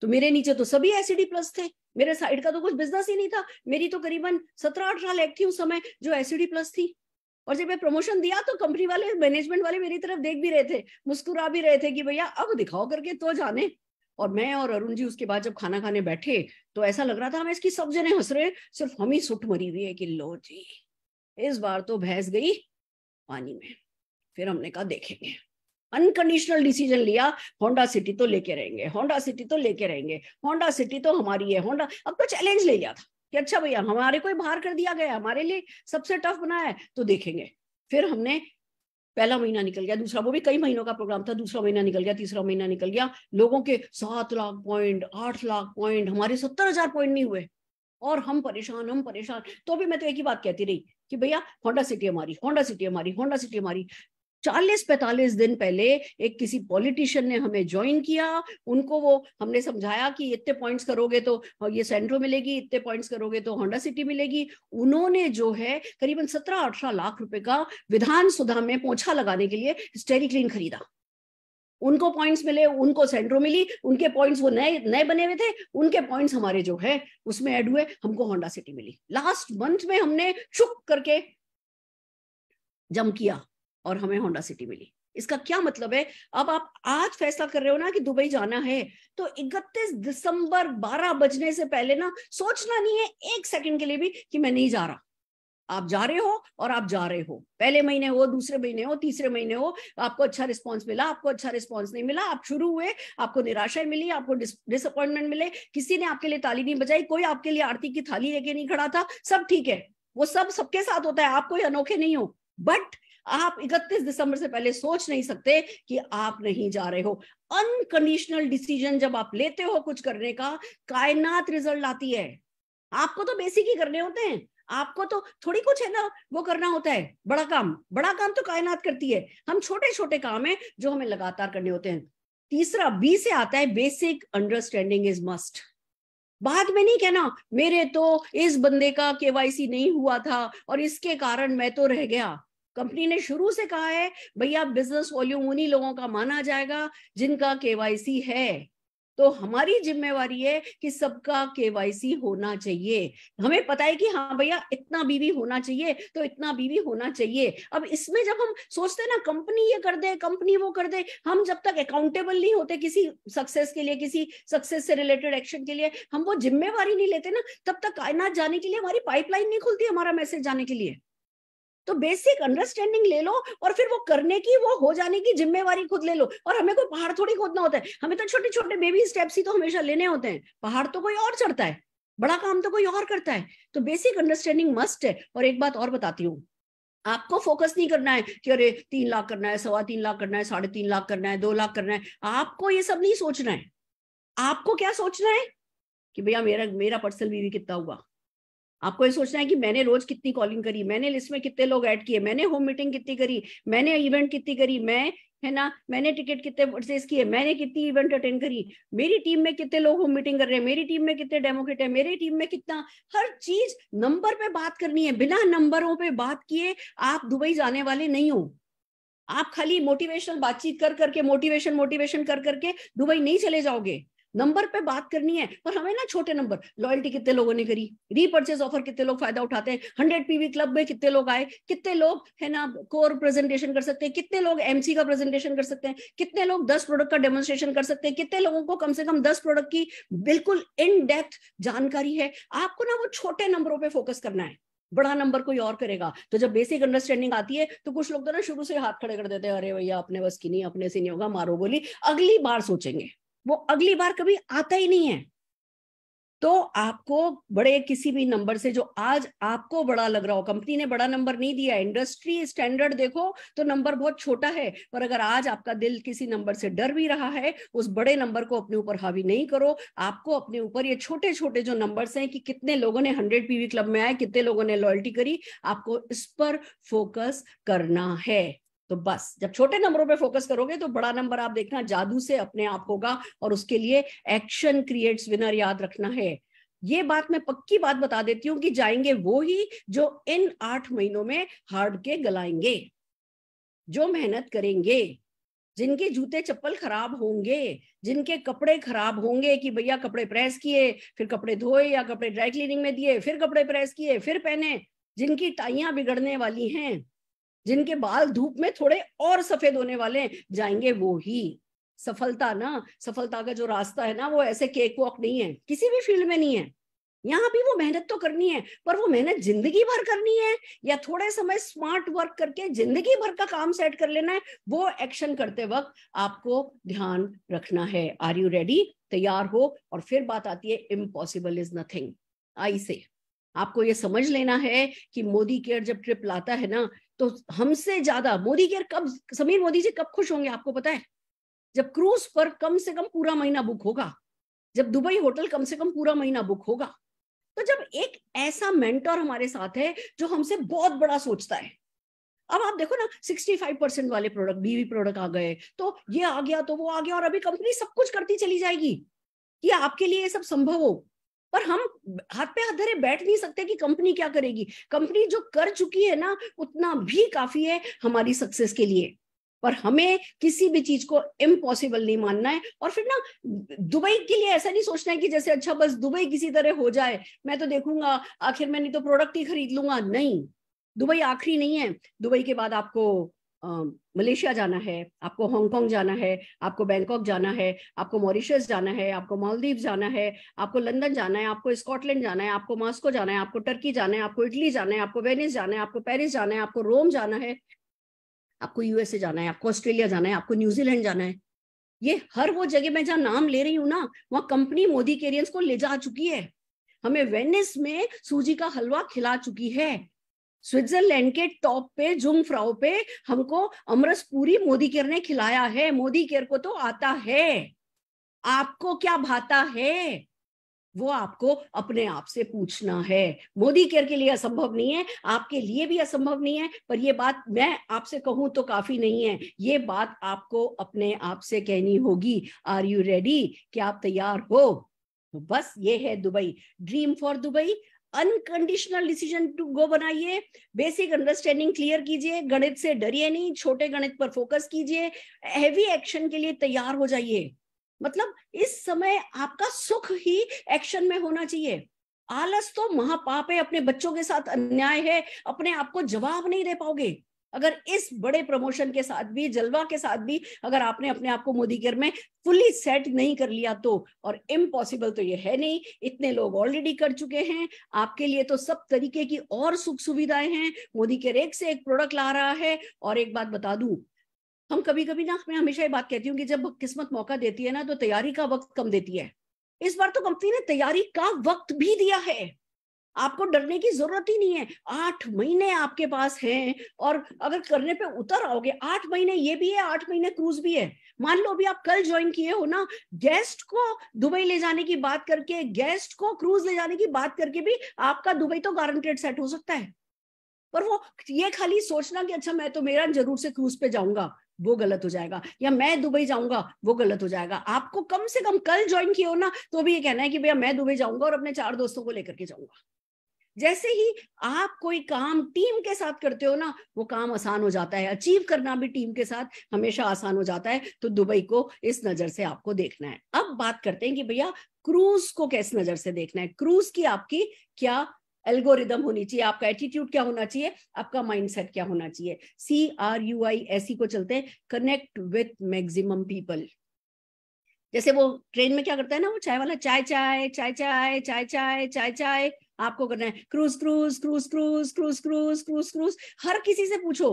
तो मेरे नीचे तो सभी एसिडी प्लस थे मेरे साइड का तो कुछ बिजनेस ही नहीं था मेरी तो करीबन सत्रह अठारह लैक थी उस समय जो एसिडी प्लस थी और जब मैं प्रमोशन दिया तो कंपनी वाले मैनेजमेंट वाले मेरी तरफ देख भी रहे थे मुस्कुरा भी रहे थे कि भैया अब दिखाओ करके तो जाने और मैं और अरुण जी उसके बाद जब खाना खाने बैठे तो ऐसा लग रहा था हमें इसकी सब जने हंस रहे सिर्फ हम ही सुट मरी हुई है कि लो जी इस बार तो भैंस गई पानी में फिर हमने कहा देखेंगे अनकंडीशनल डिसीजन लिया होंडा सिटी तो लेके रहेंगे होंडा सिटी तो लेके रहेंगे होंडा सिटी तो हमारी है होंडा अब तो चैलेंज ले लिया था कि अच्छा भैया हमारे को बाहर कर दिया गया हमारे लिए सबसे टफ बनाया है तो देखेंगे फिर हमने पहला महीना निकल गया दूसरा वो भी कई महीनों का प्रोग्राम था दूसरा महीना निकल गया तीसरा महीना निकल गया लोगों के सात लाख पॉइंट आठ लाख पॉइंट हमारे सत्तर हजार पॉइंट नहीं हुए और हम परेशान हम परेशान तो भी मैं तो एक ही बात कहती रही कि भैया होंडा सिटी हमारी होंडा सिटी हमारी होंडा सिटी हमारी चालीस पैतालीस दिन पहले एक किसी पॉलिटिशियन ने हमें ज्वाइन किया उनको वो हमने समझाया कि इतने पॉइंट्स करोगे तो ये सेंट्रो मिलेगी इतने पॉइंट्स करोगे तो होंडा सिटी मिलेगी उन्होंने जो है करीबन सत्रह अठारह लाख रुपए का विधानसभा में पोछा लगाने के लिए स्टेरी क्लीन खरीदा उनको पॉइंट्स मिले उनको सेंट्रो मिली उनके पॉइंट्स वो नए नए बने हुए थे उनके पॉइंट्स हमारे जो है उसमें ऐड हुए हमको होंडा सिटी मिली लास्ट मंथ में हमने चुप करके जम किया और हमें होंडा सिटी मिली इसका क्या मतलब है अब आप आज फैसला कर रहे हो ना कि दुबई जाना है तो 31 दिसंबर 12 बजने से पहले ना सोचना नहीं है एक सेकंड के लिए भी कि मैं नहीं जा रहा आप जा रहे हो और आप जा रहे हो पहले महीने हो दूसरे महीने हो तीसरे महीने हो आपको अच्छा रिस्पॉन्स मिला आपको अच्छा रिस्पॉन्स नहीं मिला आप शुरू हुए आपको निराशाएं मिली आपको डिसअपॉइंटमेंट मिले किसी ने आपके लिए ताली नहीं बजाई कोई आपके लिए आरती की थाली लेके नहीं खड़ा था सब ठीक है वो सब सबके साथ होता है आप कोई अनोखे नहीं हो बट आप 31 दिसंबर से पहले सोच नहीं सकते कि आप नहीं जा रहे हो अनकंडीशनल डिसीजन जब आप लेते हो कुछ करने का कायनात रिजल्ट आती है आपको तो बेसिक ही करने होते हैं आपको तो थोड़ी कुछ है ना वो करना होता है बड़ा काम बड़ा काम तो कायनात करती है हम छोटे छोटे काम है जो हमें लगातार करने होते हैं तीसरा बी से आता है बेसिक अंडरस्टैंडिंग इज मस्ट बाद में नहीं कहना मेरे तो इस बंदे का केवाईसी नहीं हुआ था और इसके कारण मैं तो रह गया कंपनी ने शुरू से कहा है भैया बिजनेस वॉल्यूम उन्हीं लोगों का माना जाएगा जिनका केवाईसी है तो हमारी जिम्मेवारी है कि सबका केवाईसी होना चाहिए हमें पता है कि हाँ भैया इतना बीवी होना चाहिए तो इतना बीवी होना चाहिए अब इसमें जब हम सोचते हैं ना कंपनी ये कर दे कंपनी वो कर दे हम जब तक अकाउंटेबल नहीं होते किसी सक्सेस के लिए किसी सक्सेस से रिलेटेड एक्शन के लिए हम वो जिम्मेवारी नहीं लेते ना तब तक कायनात जाने के लिए हमारी पाइपलाइन नहीं खुलती हमारा मैसेज जाने के लिए तो बेसिक अंडरस्टैंडिंग ले लो और फिर वो करने की वो हो जाने की जिम्मेवारी खुद ले लो और हमें कोई पहाड़ थोड़ी खोदना होता है हमें तो छोटे छोटे बेबी स्टेप्स ही तो हमेशा लेने होते हैं पहाड़ तो कोई और चढ़ता है बड़ा काम तो कोई और करता है तो बेसिक अंडरस्टैंडिंग मस्ट है और एक बात और बताती हूँ आपको फोकस नहीं करना है कि अरे तीन लाख करना है सवा तीन लाख करना है साढ़े तीन लाख करना है दो लाख करना है आपको ये सब नहीं सोचना है आपको क्या सोचना है कि भैया मेरा मेरा पर्सनल बीवी कितना हुआ आपको ये सोचना है कि मैंने रोज कितनी कॉलिंग करी मैंने लिस्ट में कितने लोग ऐड किए मैंने होम मीटिंग कितनी करी मैंने इवेंट कितनी करी मैं है ना मैंने टिकट कितने परचेज किए मैंने कितनी इवेंट अटेंड करी मेरी टीम में कितने लोग होम मीटिंग कर रहे हैं मेरी टीम में कितने डेमोक्रेट है मेरी टीम में कितना हर चीज नंबर पे बात करनी है बिना नंबरों पे बात किए आप दुबई जाने वाले नहीं हो आप खाली मोटिवेशनल बातचीत कर करके मोटिवेशन मोटिवेशन कर करके दुबई नहीं चले जाओगे नंबर पे बात करनी है पर हमें ना छोटे नंबर लॉयल्टी कितने लोगों ने करी रीपर्चेज ऑफर कितने लोग फायदा उठाते हैं हंड्रेड पीवी क्लब में कितने लोग आए कितने लोग है ना कोर प्रेजेंटेशन कर सकते हैं कितने लोग एमसी का प्रेजेंटेशन कर सकते हैं कितने लोग दस प्रोडक्ट का डेमोन्स्ट्रेशन कर सकते हैं कितने लोगों को कम से कम दस प्रोडक्ट की बिल्कुल इन डेप्थ जानकारी है आपको ना वो छोटे नंबरों पर फोकस करना है बड़ा नंबर कोई और करेगा तो जब बेसिक अंडरस्टैंडिंग आती है तो कुछ लोग तो ना शुरू से हाथ खड़े कर देते हैं अरे भैया अपने बस की नहीं अपने से नहीं होगा मारो गोली अगली बार सोचेंगे वो अगली बार कभी आता ही नहीं है तो आपको बड़े किसी भी नंबर से जो आज आपको बड़ा लग रहा हो कंपनी ने बड़ा नंबर नहीं दिया इंडस्ट्री स्टैंडर्ड देखो तो नंबर बहुत छोटा है पर अगर आज आपका दिल किसी नंबर से डर भी रहा है उस बड़े नंबर को अपने ऊपर हावी नहीं करो आपको अपने ऊपर ये छोटे छोटे जो नंबर्स हैं कि कितने लोगों ने हंड्रेड पीवी क्लब में आए कितने लोगों ने लॉयल्टी करी आपको इस पर फोकस करना है तो बस जब छोटे नंबरों पे फोकस करोगे तो बड़ा नंबर आप देखना जादू से अपने आप होगा और उसके लिए एक्शन क्रिएट्स विनर याद रखना है ये बात मैं पक्की बात बता देती हूँ कि जाएंगे वो ही जो इन आठ महीनों में हार्ड के गलाएंगे जो मेहनत करेंगे जिनके जूते चप्पल खराब होंगे जिनके कपड़े खराब होंगे कि भैया कपड़े प्रेस किए फिर कपड़े धोए या कपड़े ड्राई क्लीनिंग में दिए फिर कपड़े प्रेस किए फिर पहने जिनकी टाइयां बिगड़ने वाली हैं जिनके बाल धूप में थोड़े और सफेद होने वाले हैं जाएंगे वो ही सफलता ना सफलता का जो रास्ता है ना वो ऐसे केक वॉक नहीं है किसी भी फील्ड में नहीं है यहाँ भी वो मेहनत तो करनी है पर वो मेहनत जिंदगी भर करनी है या थोड़े समय स्मार्ट वर्क करके जिंदगी भर का काम सेट कर लेना है वो एक्शन करते वक्त आपको ध्यान रखना है आर यू रेडी तैयार हो और फिर बात आती है इम्पॉसिबल इज नथिंग आई से आपको ये समझ लेना है कि मोदी केयर जब ट्रिप लाता है ना तो हमसे ज्यादा मोदी केयर कब समीर मोदी जी कब खुश होंगे आपको पता है जब क्रूज पर कम से कम पूरा महीना बुक होगा जब दुबई होटल कम से कम पूरा महीना बुक होगा तो जब एक ऐसा मेंटर हमारे साथ है जो हमसे बहुत बड़ा सोचता है अब आप देखो ना 65 परसेंट वाले प्रोडक्ट बीवी प्रोडक्ट आ गए तो ये आ गया तो वो आ गया और अभी कंपनी सब कुछ करती चली जाएगी कि आपके लिए ये सब संभव हो पर हम हाथ पे हाथ धरे बैठ नहीं सकते कि कंपनी क्या करेगी कंपनी जो कर चुकी है ना उतना भी काफी है हमारी सक्सेस के लिए पर हमें किसी भी चीज को इम्पॉसिबल नहीं मानना है और फिर ना दुबई के लिए ऐसा नहीं सोचना है कि जैसे अच्छा बस दुबई किसी तरह हो जाए मैं तो देखूंगा आखिर मैं नहीं तो प्रोडक्ट ही खरीद लूंगा नहीं दुबई आखिरी नहीं है दुबई के बाद आपको मलेशिया जाना है आपको हांगकांग जाना है आपको बैंकॉक जाना है आपको मॉरिशस जाना है आपको मालदीव जाना है आपको लंदन जाना है आपको स्कॉटलैंड जाना है आपको मॉस्को जाना है आपको टर्की जाना है आपको इटली जाना है आपको वेनिस जाना है आपको पेरिस जाना है आपको रोम जाना है आपको यूएसए जाना है आपको ऑस्ट्रेलिया जाना है आपको न्यूजीलैंड जाना है ये हर वो जगह मैं जहाँ नाम ले रही हूँ ना वहाँ कंपनी मोदी केरियंस को ले जा चुकी है हमें वेनिस में सूजी का हलवा खिला चुकी है स्विट्जरलैंड के टॉप पे जुम फ्राउ पे हमको अमरस पूरी मोदी केयर ने खिलाया है मोदी केयर को तो आता है आपको क्या भाता है वो आपको अपने आप से पूछना है मोदी केयर के लिए असंभव नहीं है आपके लिए भी असंभव नहीं है पर ये बात मैं आपसे कहूं तो काफी नहीं है ये बात आपको अपने आप से कहनी होगी आर यू रेडी क्या आप तैयार हो तो बस ये है Dubai dream for Dubai unconditional decision to go बनाइए बेसिक अंडरस्टैंडिंग क्लियर कीजिए गणित से डरिए नहीं छोटे गणित पर फोकस कीजिए हैवी एक्शन के लिए तैयार हो जाइए मतलब इस समय आपका सुख ही एक्शन में होना चाहिए आलस तो महापाप है अपने बच्चों के साथ अन्याय है अपने आप को जवाब नहीं दे पाओगे अगर इस बड़े प्रमोशन के साथ भी जलवा के साथ भी अगर आपने अपने आप को मोदी केयर में फुली सेट नहीं कर लिया तो और इम्पॉसिबल तो ये है नहीं इतने लोग ऑलरेडी कर चुके हैं आपके लिए तो सब तरीके की और सुख सुविधाएं हैं मोदी केयर एक से एक प्रोडक्ट ला रहा है और एक बात बता दू हम कभी कभी ना मैं हमेशा ये बात कहती हूँ कि जब किस्मत मौका देती है ना तो तैयारी का वक्त कम देती है इस बार तो कंपनी ने तैयारी का वक्त भी दिया है आपको डरने की जरूरत ही नहीं है आठ महीने आपके पास हैं और अगर करने पे उतर आओगे आठ महीने ये भी है आठ महीने क्रूज भी है मान लो अभी आप कल ज्वाइन किए हो ना गेस्ट को दुबई ले जाने की बात करके गेस्ट को क्रूज ले जाने की बात करके भी आपका दुबई तो गारंटेड सेट हो सकता है पर वो ये खाली सोचना कि अच्छा मैं तो मेरा जरूर से क्रूज पे जाऊंगा वो गलत हो जाएगा या मैं दुबई जाऊंगा वो गलत हो जाएगा आपको कम से कम कल ज्वाइन किया हो ना तो भी ये कहना है कि भैया मैं दुबई जाऊंगा और अपने चार दोस्तों को लेकर के जाऊंगा जैसे ही आप कोई काम टीम के साथ करते हो ना वो काम आसान हो जाता है अचीव करना भी टीम के साथ हमेशा आसान हो जाता है तो दुबई को इस नजर से आपको देखना है अब बात करते हैं कि भैया क्रूज को कैसे नजर से देखना है क्रूज की आपकी क्या एल्गोरिदम होनी चाहिए आपका एटीट्यूड क्या होना चाहिए आपका माइंडसेट क्या होना चाहिए C R U I S को चलते हैं कनेक्ट विथ मैक्सिमम पीपल जैसे वो ट्रेन में क्या करता है ना वो चाय वाला चाय चाय चाय चाय चाय चाय चाय चाय आपको करना है cruise cruise cruise cruise cruise cruise cruise cruise हर किसी से पूछो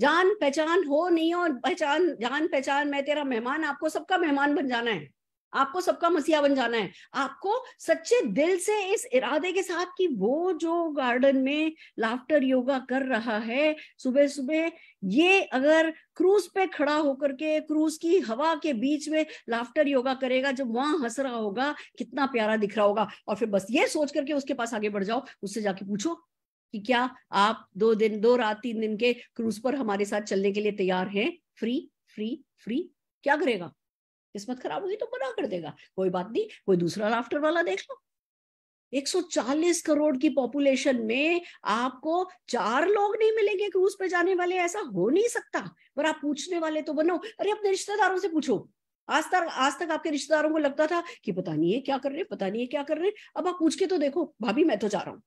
जान पहचान हो नहीं हो पहचान जान पहचान मैं तेरा मेहमान आपको सबका मेहमान बन जाना है आपको सबका मसीहा बन जाना है आपको सच्चे दिल से इस इरादे के साथ कि वो जो गार्डन में लाफ्टर योगा कर रहा है सुबह सुबह ये अगर क्रूज पे खड़ा होकर के क्रूज की हवा के बीच में लाफ्टर योगा करेगा जब वहां हंस रहा होगा कितना प्यारा दिख रहा होगा और फिर बस ये सोच करके उसके पास आगे बढ़ जाओ उससे जाके पूछो कि क्या आप दो दिन दो रात तीन दिन के क्रूज पर हमारे साथ चलने के लिए तैयार हैं फ्री फ्री फ्री क्या करेगा किस्मत खराब होगी तो मना कर देगा कोई बात नहीं कोई दूसरा लाफ्टर वाला देख लो 140 करोड़ की पॉपुलेशन में आपको चार लोग नहीं मिलेंगे उस पे जाने वाले ऐसा हो नहीं सकता पर आप पूछने वाले तो बनो अरे अपने रिश्तेदारों से पूछो आज तक आज तक आपके रिश्तेदारों को लगता था कि पता नहीं है क्या कर रहे पता नहीं है क्या कर रहे अब आप पूछ के तो देखो भाभी मैं तो जा रहा हूँ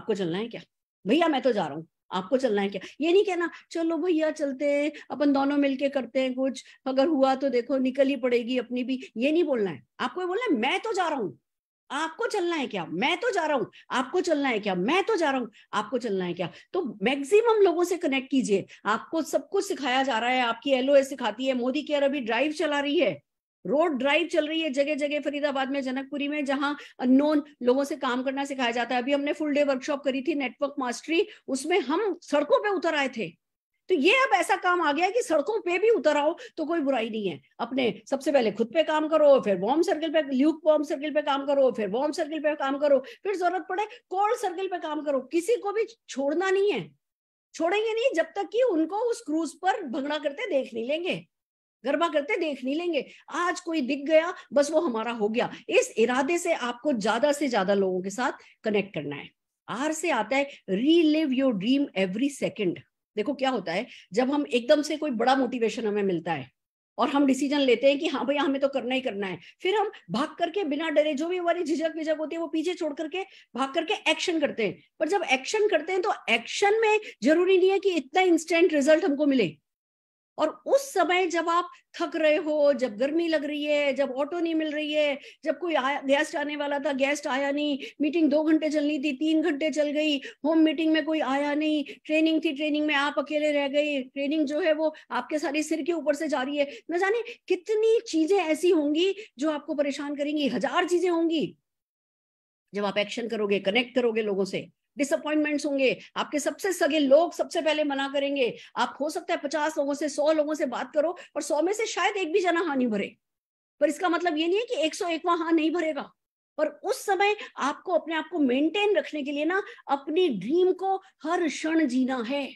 आपको चलना है क्या भैया मैं तो जा रहा हूँ आपको चलना है क्या ये नहीं कहना चलो भैया चलते हैं अपन दोनों मिलके करते हैं कुछ अगर हुआ तो देखो निकल ही पड़ेगी अपनी भी ये नहीं बोलना है आपको बोलना है मैं तो जा रहा हूँ आपको चलना है क्या मैं तो जा रहा हूँ आपको चलना है क्या मैं तो जा रहा हूँ आपको चलना है क्या तो मैक्सिमम लोगों से कनेक्ट कीजिए आपको सब कुछ सिखाया जा रहा है आपकी एलओएस सिखाती है मोदी केयर अभी ड्राइव चला रही है रोड ड्राइव चल रही है जगह जगह फरीदाबाद में जनकपुरी में जहां अननोन लोगों से काम करना सिखाया जाता है अभी हमने फुल डे वर्कशॉप करी थी नेटवर्क मास्टरी उसमें हम सड़कों पे उतर आए थे तो ये अब ऐसा काम आ गया कि सड़कों पे भी उतर आओ तो कोई बुराई नहीं है अपने सबसे पहले खुद पे काम करो फिर वॉर्म सर्किल पे ल्यूक वॉर्म सर्किल पे काम करो फिर वॉर्म सर्किल पे काम करो फिर जरूरत पड़े कोल्ड सर्किल पे काम करो किसी को भी छोड़ना नहीं है छोड़ेंगे नहीं जब तक कि उनको उस क्रूज पर भंगड़ा करते देख नहीं लेंगे गरबा करते देख नहीं लेंगे आज कोई दिख गया बस वो हमारा हो गया इस इरादे से आपको ज्यादा से ज्यादा लोगों के साथ कनेक्ट करना है आर से आता है relive your dream every second देखो क्या होता है जब हम एकदम से कोई बड़ा मोटिवेशन हमें मिलता है और हम डिसीजन लेते हैं कि हाँ भैया हमें तो करना ही करना है फिर हम भाग करके बिना डरे जो भी हमारी झिझक विझक होती है वो पीछे छोड़ करके भाग करके एक्शन करते हैं पर जब एक्शन करते हैं तो एक्शन में जरूरी नहीं है कि इतना इंस्टेंट रिजल्ट हमको मिले और उस समय जब आप थक रहे हो जब गर्मी लग रही है जब ऑटो नहीं मिल रही है जब कोई आया गेस्ट आने वाला था गेस्ट आया नहीं मीटिंग दो घंटे चलनी थी तीन घंटे चल गई होम मीटिंग में कोई आया नहीं ट्रेनिंग थी ट्रेनिंग में आप अकेले रह गए ट्रेनिंग जो है वो आपके सारे सिर के ऊपर से जा रही है न जाने कितनी चीजें ऐसी होंगी जो आपको परेशान करेंगी हजार चीजें होंगी जब आप एक्शन करोगे कनेक्ट करोगे लोगों से डिसअपॉइंटमेंट्स होंगे आपके सबसे सगे लोग सबसे पहले मना करेंगे आप हो सकता है पचास लोगों से सौ लोगों से बात करो और सौ में से शायद एक भी जना हानि भरे पर इसका मतलब ये नहीं है कि एक सौ एक हाँ नहीं भरेगा पर उस समय आपको अपने आप को मेंटेन रखने के लिए ना अपनी ड्रीम को हर क्षण जीना है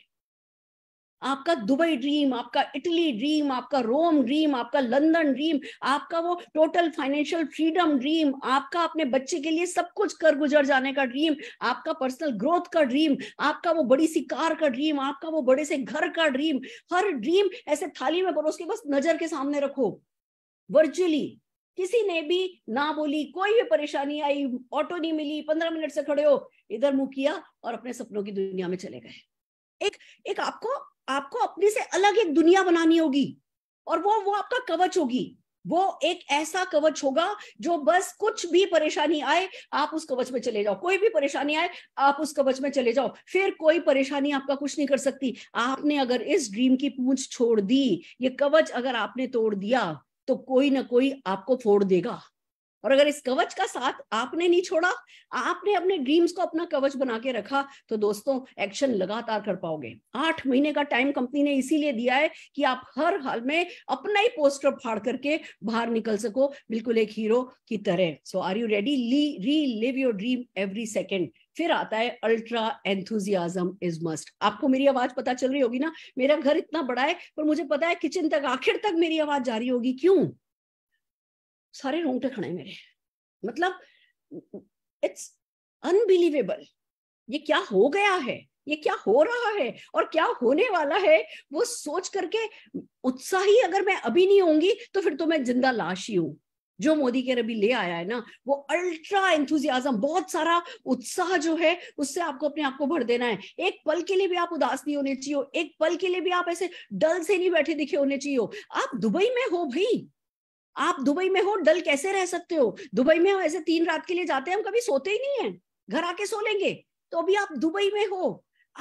आपका दुबई ड्रीम आपका इटली ड्रीम आपका रोम ड्रीम आपका लंदन ड्रीम आपका वो टोटल फाइनेंशियल फ्रीडम ड्रीम आपका अपने बच्चे के लिए सब कुछ कर गुजर जाने का ड्रीम आपका पर्सनल ग्रोथ का ड्रीम आपका वो बड़ी सी कार का ड्रीम आपका वो बड़े से घर का ड्रीम हर ड्रीम ऐसे थाली में परोस के बस नजर के सामने रखो वर्चुअली किसी ने भी ना बोली कोई भी परेशानी आई ऑटो नहीं मिली पंद्रह मिनट से खड़े हो इधर मुंह किया और अपने सपनों की दुनिया में चले गए एक एक आपको आपको अपने से अलग एक दुनिया बनानी होगी और वो वो आपका कवच होगी वो एक ऐसा कवच होगा जो बस कुछ भी परेशानी आए आप उस कवच में चले जाओ कोई भी परेशानी आए आप उस कवच में चले जाओ फिर कोई परेशानी आपका कुछ नहीं कर सकती आपने अगर इस ड्रीम की पूंछ छोड़ दी ये कवच अगर आपने तोड़ दिया तो कोई ना कोई आपको फोड़ देगा और अगर इस कवच का साथ आपने नहीं छोड़ा आपने अपने ड्रीम्स को अपना कवच बना के रखा तो दोस्तों एक्शन लगातार कर पाओगे आठ महीने का टाइम कंपनी ने इसीलिए दिया है कि आप हर हाल में अपना ही पोस्टर फाड़ करके बाहर निकल सको बिल्कुल एक हीरो की तरह so are you ready relive your dream every second फिर आता है अल्ट्रा एंथुजियाजम इज मस्ट आपको मेरी आवाज पता चल रही होगी ना मेरा घर इतना बड़ा है पर मुझे पता है किचन तक आखिर तक मेरी आवाज जा रही होगी क्यों सारे रोंगटे खड़े मेरे मतलब इट्स अनबिलीवेबल ये क्या हो गया है ये क्या हो रहा है और क्या होने वाला है वो सोच करके उत्साही अगर मैं अभी नहीं होंगी तो फिर तो मैं जिंदा लाश ही हूं जो मोदी के अभी ले आया है ना वो अल्ट्रा एंथुजियाजम बहुत सारा उत्साह जो है उससे आपको अपने आप को भर देना है एक पल के लिए भी आप उदास नहीं होने चाहिए एक पल के लिए भी आप ऐसे डल से नहीं बैठे दिखे होने चाहिए आप दुबई में हो भाई आप दुबई में हो डल कैसे रह सकते हो दुबई में हो ऐसे तीन रात के लिए जाते हैं हम कभी सोते ही नहीं है घर आके सो लेंगे तो अभी आप दुबई में हो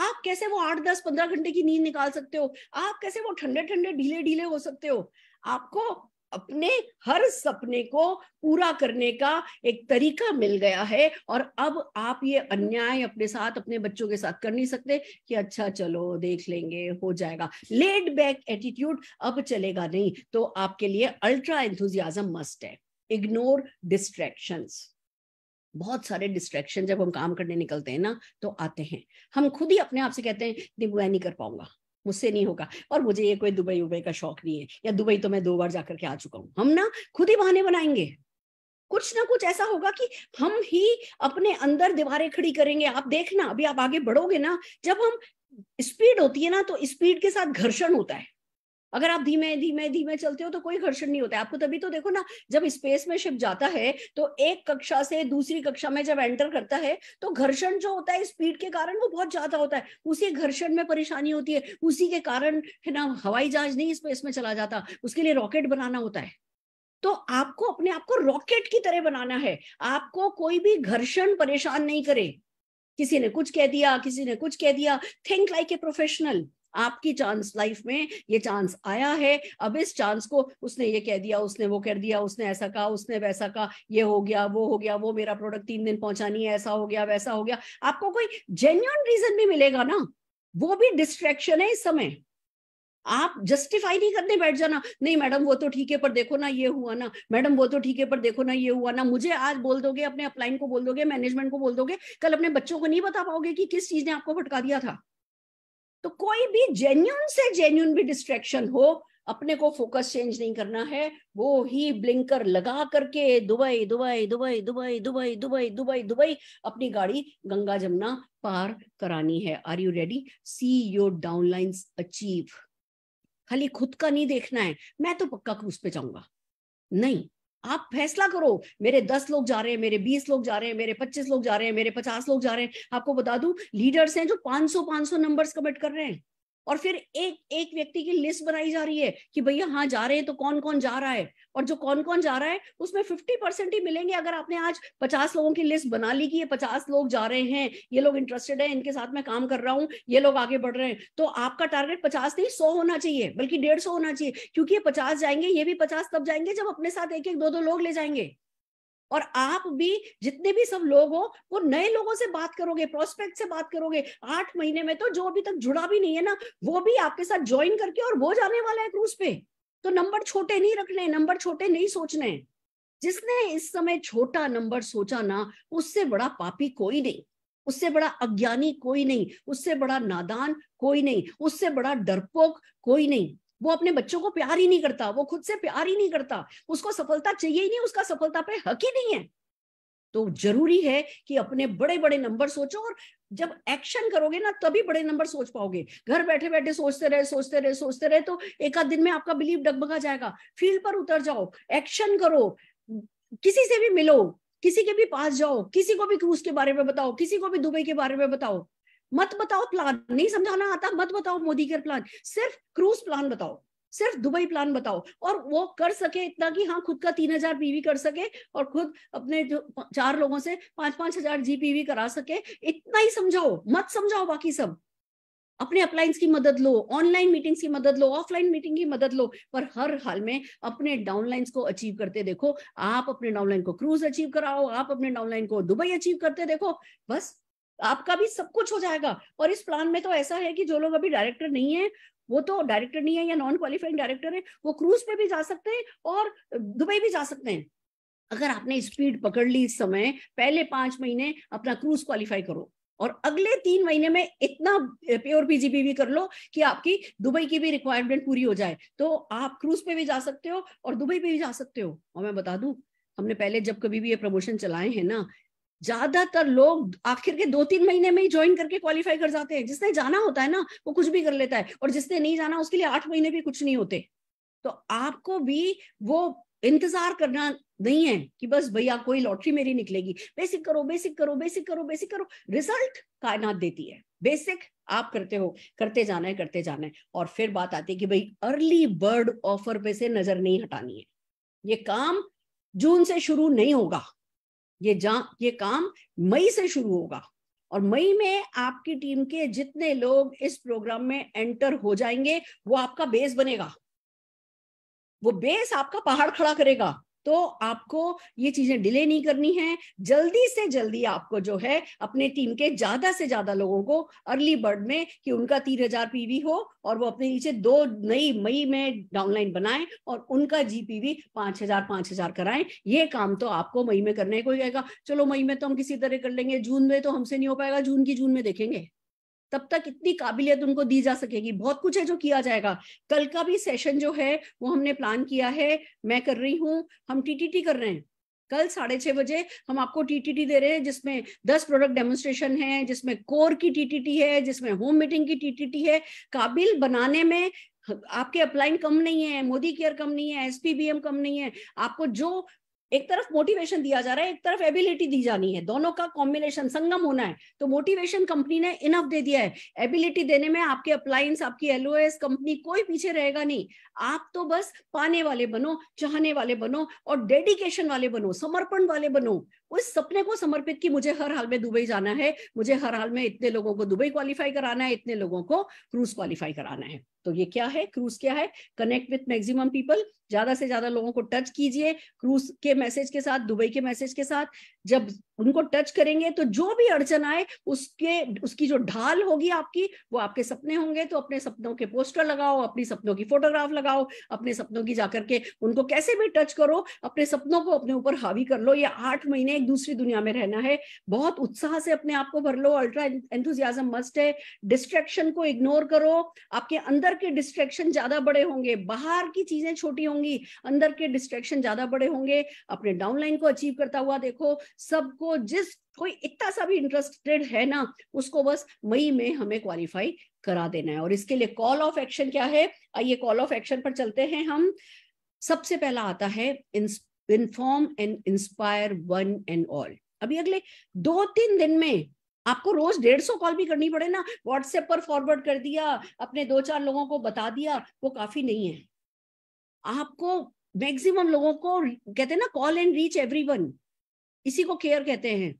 आप कैसे वो आठ दस पंद्रह घंटे की नींद निकाल सकते हो आप कैसे वो ठंडे ठंडे ढीले ढीले हो सकते हो आपको अपने हर सपने को पूरा करने का एक तरीका मिल गया है और अब आप ये अन्याय अपने साथ अपने बच्चों के साथ कर नहीं सकते कि अच्छा चलो देख लेंगे हो जाएगा लेट बैक एटीट्यूड अब चलेगा नहीं तो आपके लिए अल्ट्रा एंथुजियाजम मस्ट है इग्नोर डिस्ट्रैक्शन बहुत सारे डिस्ट्रैक्शन जब हम काम करने निकलते हैं ना तो आते हैं हम खुद ही अपने आप से कहते हैं नहीं मैं नहीं कर पाऊंगा मुझसे नहीं होगा और मुझे ये कोई दुबई उबई का शौक नहीं है या दुबई तो मैं दो बार जाकर के आ चुका हूँ हम ना खुद ही बहाने बनाएंगे कुछ ना कुछ ऐसा होगा कि हम ही अपने अंदर दीवारें खड़ी करेंगे आप देखना अभी आप आगे बढ़ोगे ना जब हम स्पीड होती है ना तो स्पीड के साथ घर्षण होता है अगर आप धीमे धीमे धीमे चलते हो तो कोई घर्षण नहीं होता है आपको तभी तो देखो ना जब स्पेस में शिप जाता है तो एक कक्षा से दूसरी कक्षा में जब एंटर करता है तो घर्षण जो होता है स्पीड के कारण वो बहुत ज्यादा होता है उसी घर्षण में परेशानी होती है उसी के कारण है ना हवाई जहाज नहीं स्पेस में चला जाता उसके लिए रॉकेट बनाना होता है तो आपको अपने आप को रॉकेट की तरह बनाना है आपको कोई भी घर्षण परेशान नहीं करे किसी ने कुछ कह दिया किसी ने कुछ कह दिया थिंक लाइक ए प्रोफेशनल आपकी चांस लाइफ में ये चांस आया है अब इस चांस को उसने ये कह दिया उसने वो कर दिया उसने ऐसा कहा उसने वैसा कहा ये हो गया वो हो गया वो मेरा प्रोडक्ट तीन दिन पहुंचानी है ऐसा हो गया वैसा हो गया आपको कोई जेन्यून रीजन भी मिलेगा ना वो भी डिस्ट्रैक्शन है इस समय आप जस्टिफाई नहीं करने बैठ जाना नहीं मैडम वो तो ठीक है पर देखो ना ये हुआ ना मैडम वो तो ठीक है पर देखो ना ये हुआ ना मुझे आज बोल दोगे अपने अपलाइन को बोल दोगे मैनेजमेंट को बोल दोगे कल अपने बच्चों को नहीं बता पाओगे कि किस चीज ने आपको भटका दिया था तो कोई भी जेन्यून से जेन्यून भी डिस्ट्रैक्शन हो अपने को फोकस चेंज नहीं करना है वो ही ब्लिंकर लगा करके Dubai Dubai Dubai Dubai Dubai Dubai Dubai Dubai अपनी गाड़ी गंगा जमुना पार करानी है are you ready see your downline achieve खाली खुद का नहीं देखना है मैं तो पक्का क्रूज पे जाऊंगा नहीं आप फैसला करो मेरे दस लोग जा रहे हैं मेरे बीस लोग जा रहे हैं मेरे पच्चीस लोग जा रहे हैं मेरे पचास लोग जा रहे हैं आपको बता दू लीडर्स हैं जो पांच सौ पांच सौ नंबर कमिट कर रहे हैं और फिर एक एक व्यक्ति की लिस्ट बनाई जा रही है कि भैया हाँ जा रहे हैं तो कौन कौन जा रहा है और जो कौन कौन जा रहा है उसमें फिफ्टी परसेंट ही मिलेंगे अगर आपने आज पचास लोगों की लिस्ट बना ली कि ये पचास लोग जा रहे हैं ये लोग इंटरेस्टेड है इनके साथ मैं काम कर रहा हूँ ये लोग आगे बढ़ रहे हैं तो आपका टारगेट पचास नहीं सौ होना चाहिए बल्कि डेढ़ सौ होना चाहिए क्योंकि ये पचास जाएंगे ये भी पचास तब जाएंगे जब अपने साथ एक एक दो दो लोग ले जाएंगे और आप भी जितने भी सब लोग हो वो नए लोगों से बात करोगे प्रोस्पेक्ट से बात करोगे आठ महीने में तो जो अभी तक जुड़ा भी नहीं है ना वो भी आपके साथ ज्वाइन करके और वो जाने वाला है क्रूज पे तो नंबर छोटे नहीं रखने नंबर छोटे नहीं सोचने जिसने इस समय छोटा नंबर सोचा ना उससे बड़ा पापी कोई नहीं उससे बड़ा अज्ञानी कोई नहीं उससे बड़ा नादान कोई नहीं उससे बड़ा डरपोक कोई नहीं वो अपने बच्चों को प्यार ही नहीं करता वो खुद से प्यार ही नहीं करता उसको सफलता चाहिए ही नहीं उसका सफलता पे हक ही नहीं है तो जरूरी है कि अपने बड़े बड़े नंबर सोचो और जब एक्शन करोगे ना तभी बड़े नंबर सोच पाओगे घर बैठे बैठे सोचते रहे सोचते रहे सोचते रहे तो एक आध दिन में आपका बिलीव डगमगा जाएगा फील्ड पर उतर जाओ एक्शन करो किसी से भी मिलो किसी के भी पास जाओ किसी को भी क्रूज के बारे में बताओ किसी को भी दुबई के बारे में बताओ मत बताओ प्लान नहीं समझाना आता मत बताओ मोदी के प्लान सिर्फ क्रूज प्लान बताओ सिर्फ दुबई प्लान बताओ और वो कर सके इतना कि हाँ खुद का तीन हजार पीवी कर सके और खुद अपने जो चार लोगों से पांच पांच हजार जी पीवी करा सके इतना ही समझाओ मत समझाओ बाकी सब अपने अपलाइंस की मदद लो ऑनलाइन मीटिंग्स की मदद लो ऑफलाइन मीटिंग की मदद लो पर हर हाल में अपने डाउनलाइंस को अचीव करते देखो आप अपने डाउनलाइन को क्रूज अचीव कराओ आप अपने डाउनलाइन को दुबई अचीव करते देखो बस आपका भी सब कुछ हो जाएगा और इस प्लान में तो ऐसा है कि जो लोग अभी डायरेक्टर नहीं है वो तो डायरेक्टर नहीं है या नॉन क्वालिफाइड डायरेक्टर है वो क्रूज पे भी जा सकते हैं और दुबई भी जा सकते हैं अगर आपने स्पीड पकड़ ली इस समय पहले पांच महीने अपना क्रूज क्वालिफाई करो और अगले तीन महीने में इतना प्योर पीजीपी भी कर लो कि आपकी दुबई की भी रिक्वायरमेंट पूरी हो जाए तो आप क्रूज पे भी जा सकते हो और दुबई पे भी जा सकते हो और मैं बता दू हमने पहले जब कभी भी ये प्रमोशन चलाए हैं ना ज्यादातर लोग आखिर के दो तीन महीने में ही ज्वाइन करके क्वालिफाई कर जाते हैं जिसने जाना होता है ना वो कुछ भी कर लेता है और जिसने नहीं जाना उसके लिए आठ महीने भी कुछ नहीं होते तो आपको भी वो इंतजार करना नहीं है कि बस भैया कोई लॉटरी मेरी निकलेगी बेसिक करो बेसिक करो बेसिक करो बेसिक करो रिजल्ट कायनात देती है बेसिक आप करते हो करते जाना है करते जाना है और फिर बात आती है कि भाई अर्ली बर्ड ऑफर पे से नजर नहीं हटानी है ये काम जून से शुरू नहीं होगा ये जा ये काम मई से शुरू होगा और मई में आपकी टीम के जितने लोग इस प्रोग्राम में एंटर हो जाएंगे वो आपका बेस बनेगा वो बेस आपका पहाड़ खड़ा करेगा तो आपको ये चीजें डिले नहीं करनी है जल्दी से जल्दी आपको जो है अपने टीम के ज्यादा से ज्यादा लोगों को अर्ली बर्ड में कि उनका तीन हजार पीवी हो और वो अपने नीचे दो नई मई में डाउनलाइन बनाएं और उनका जीपीवी पांच हजार पांच हजार कराएं ये काम तो आपको मई में करने को ही कहेगा चलो मई में तो हम किसी तरह कर लेंगे जून में तो हमसे नहीं हो पाएगा जून की जून में देखेंगे तब तक इतनी काबिलियत उनको दी जा सकेगी बहुत कुछ है जो किया जाएगा कल का भी सेशन जो है वो हमने प्लान किया है मैं कर रही हूँ हम टीटीटी कर रहे हैं कल साढ़े छह बजे हम आपको टीटीटी दे रहे हैं जिसमें दस प्रोडक्ट डेमोन्स्ट्रेशन है जिसमें कोर की टीटीटी है जिसमें होम मीटिंग की टीटीटी है काबिल बनाने में आपके अपलाइन कम नहीं है मोदी केयर कम नहीं है एसपीबीएम कम नहीं है आपको जो एक तरफ मोटिवेशन दिया जा रहा है एक तरफ एबिलिटी दी जानी है दोनों का कॉम्बिनेशन संगम होना है तो मोटिवेशन कंपनी ने इनफ दे दिया है एबिलिटी देने में आपके अप्लायंस आपकी एलओएस कंपनी कोई पीछे रहेगा नहीं आप तो बस पाने वाले बनो चाहने वाले बनो और डेडिकेशन वाले बनो समर्पण वाले बनो उस सपने को समर्पित कि मुझे हर हाल में दुबई जाना है मुझे हर हाल में इतने लोगों को दुबई क्वालिफाई कराना है इतने लोगों को क्रूज क्वालिफाई कराना है तो ये क्या है क्रूज क्या है कनेक्ट विथ मैक्सिमम पीपल ज्यादा से ज्यादा लोगों को टच कीजिए क्रूज के मैसेज के साथ दुबई के मैसेज के साथ जब उनको टच करेंगे तो जो भी अड़चन आए उसके उसकी जो ढाल होगी आपकी वो आपके सपने होंगे तो अपने सपनों के पोस्टर लगाओ अपनी सपनों की फोटोग्राफ लगाओ अपने सपनों की जाकर के उनको कैसे भी टच करो अपने सपनों को अपने ऊपर हावी कर लो ये आठ महीने एक दूसरी दुनिया में रहना है बहुत उत्साह से अपने आप को भर लो अल्ट्रा एंथुजियाजम मस्ट है डिस्ट्रेक्शन को इग्नोर करो आपके अंदर के डिस्ट्रेक्शन ज्यादा बड़े होंगे बाहर की चीजें छोटी होंगी अंदर के डिस्ट्रेक्शन ज्यादा बड़े होंगे अपने डाउनलाइन को अचीव करता हुआ देखो सबको जिस कोई इतना सा भी इंटरेस्टेड है ना उसको बस मई में हमें क्वालिफाई करा देना है और इसके लिए कॉल ऑफ एक्शन क्या है आइए कॉल ऑफ एक्शन पर चलते हैं हम सबसे पहला आता है इंस्प inform and inspire one and all अभी अगले दो तीन दिन में आपको रोज डेढ़ सौ कॉल भी करनी पड़े ना व्हाट्सएप पर फॉरवर्ड कर दिया अपने दो चार लोगों को बता दिया वो काफी नहीं है आपको मैक्सिमम लोगों को कहते हैं ना कॉल एंड रीच एवरीवन इसी को केयर कहते हैं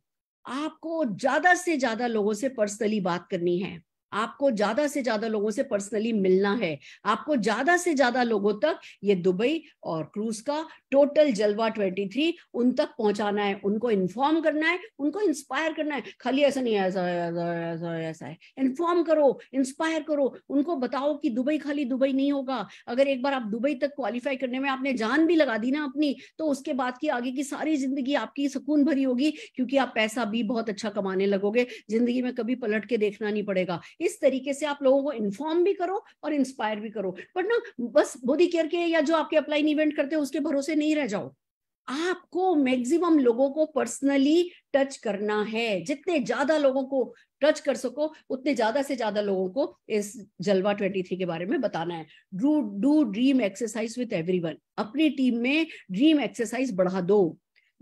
आपको ज्यादा से ज्यादा लोगों से पर्सनली बात करनी है आपको ज्यादा से ज्यादा लोगों से पर्सनली मिलना है आपको ज्यादा से ज्यादा लोगों तक ये दुबई और क्रूज का टोटल जलवा 23 उन तक पहुंचाना है उनको इन्फॉर्म करना है उनको इंस्पायर करना है खाली ऐसा नहीं ऐसा ऐसा ऐसा ऐसा है इन्फॉर्म करो इंस्पायर करो उनको बताओ कि दुबई खाली दुबई नहीं होगा अगर एक बार आप दुबई तक क्वालिफाई करने में आपने जान भी लगा दी ना अपनी तो उसके बाद की आगे की सारी जिंदगी आपकी सुकून भरी होगी क्योंकि आप पैसा भी बहुत अच्छा कमाने लगोगे जिंदगी में कभी पलट के देखना नहीं पड़ेगा इस तरीके से आप लोगों को इन्फॉर्म भी करो और इंस्पायर भी करो बट ना बस बोधी केयर के या जो आपके अपलाइन इवेंट करते हो उसके भरोसे नहीं रह जाओ आपको मैक्सिमम लोगों को पर्सनली टच करना है जितने ज्यादा लोगों को टच कर सको उतने ज्यादा से ज्यादा लोगों को इस जलवा 23 के बारे में बताना है do do dream exercise with everyone अपनी टीम में ड्रीम एक्सरसाइज बढ़ा दो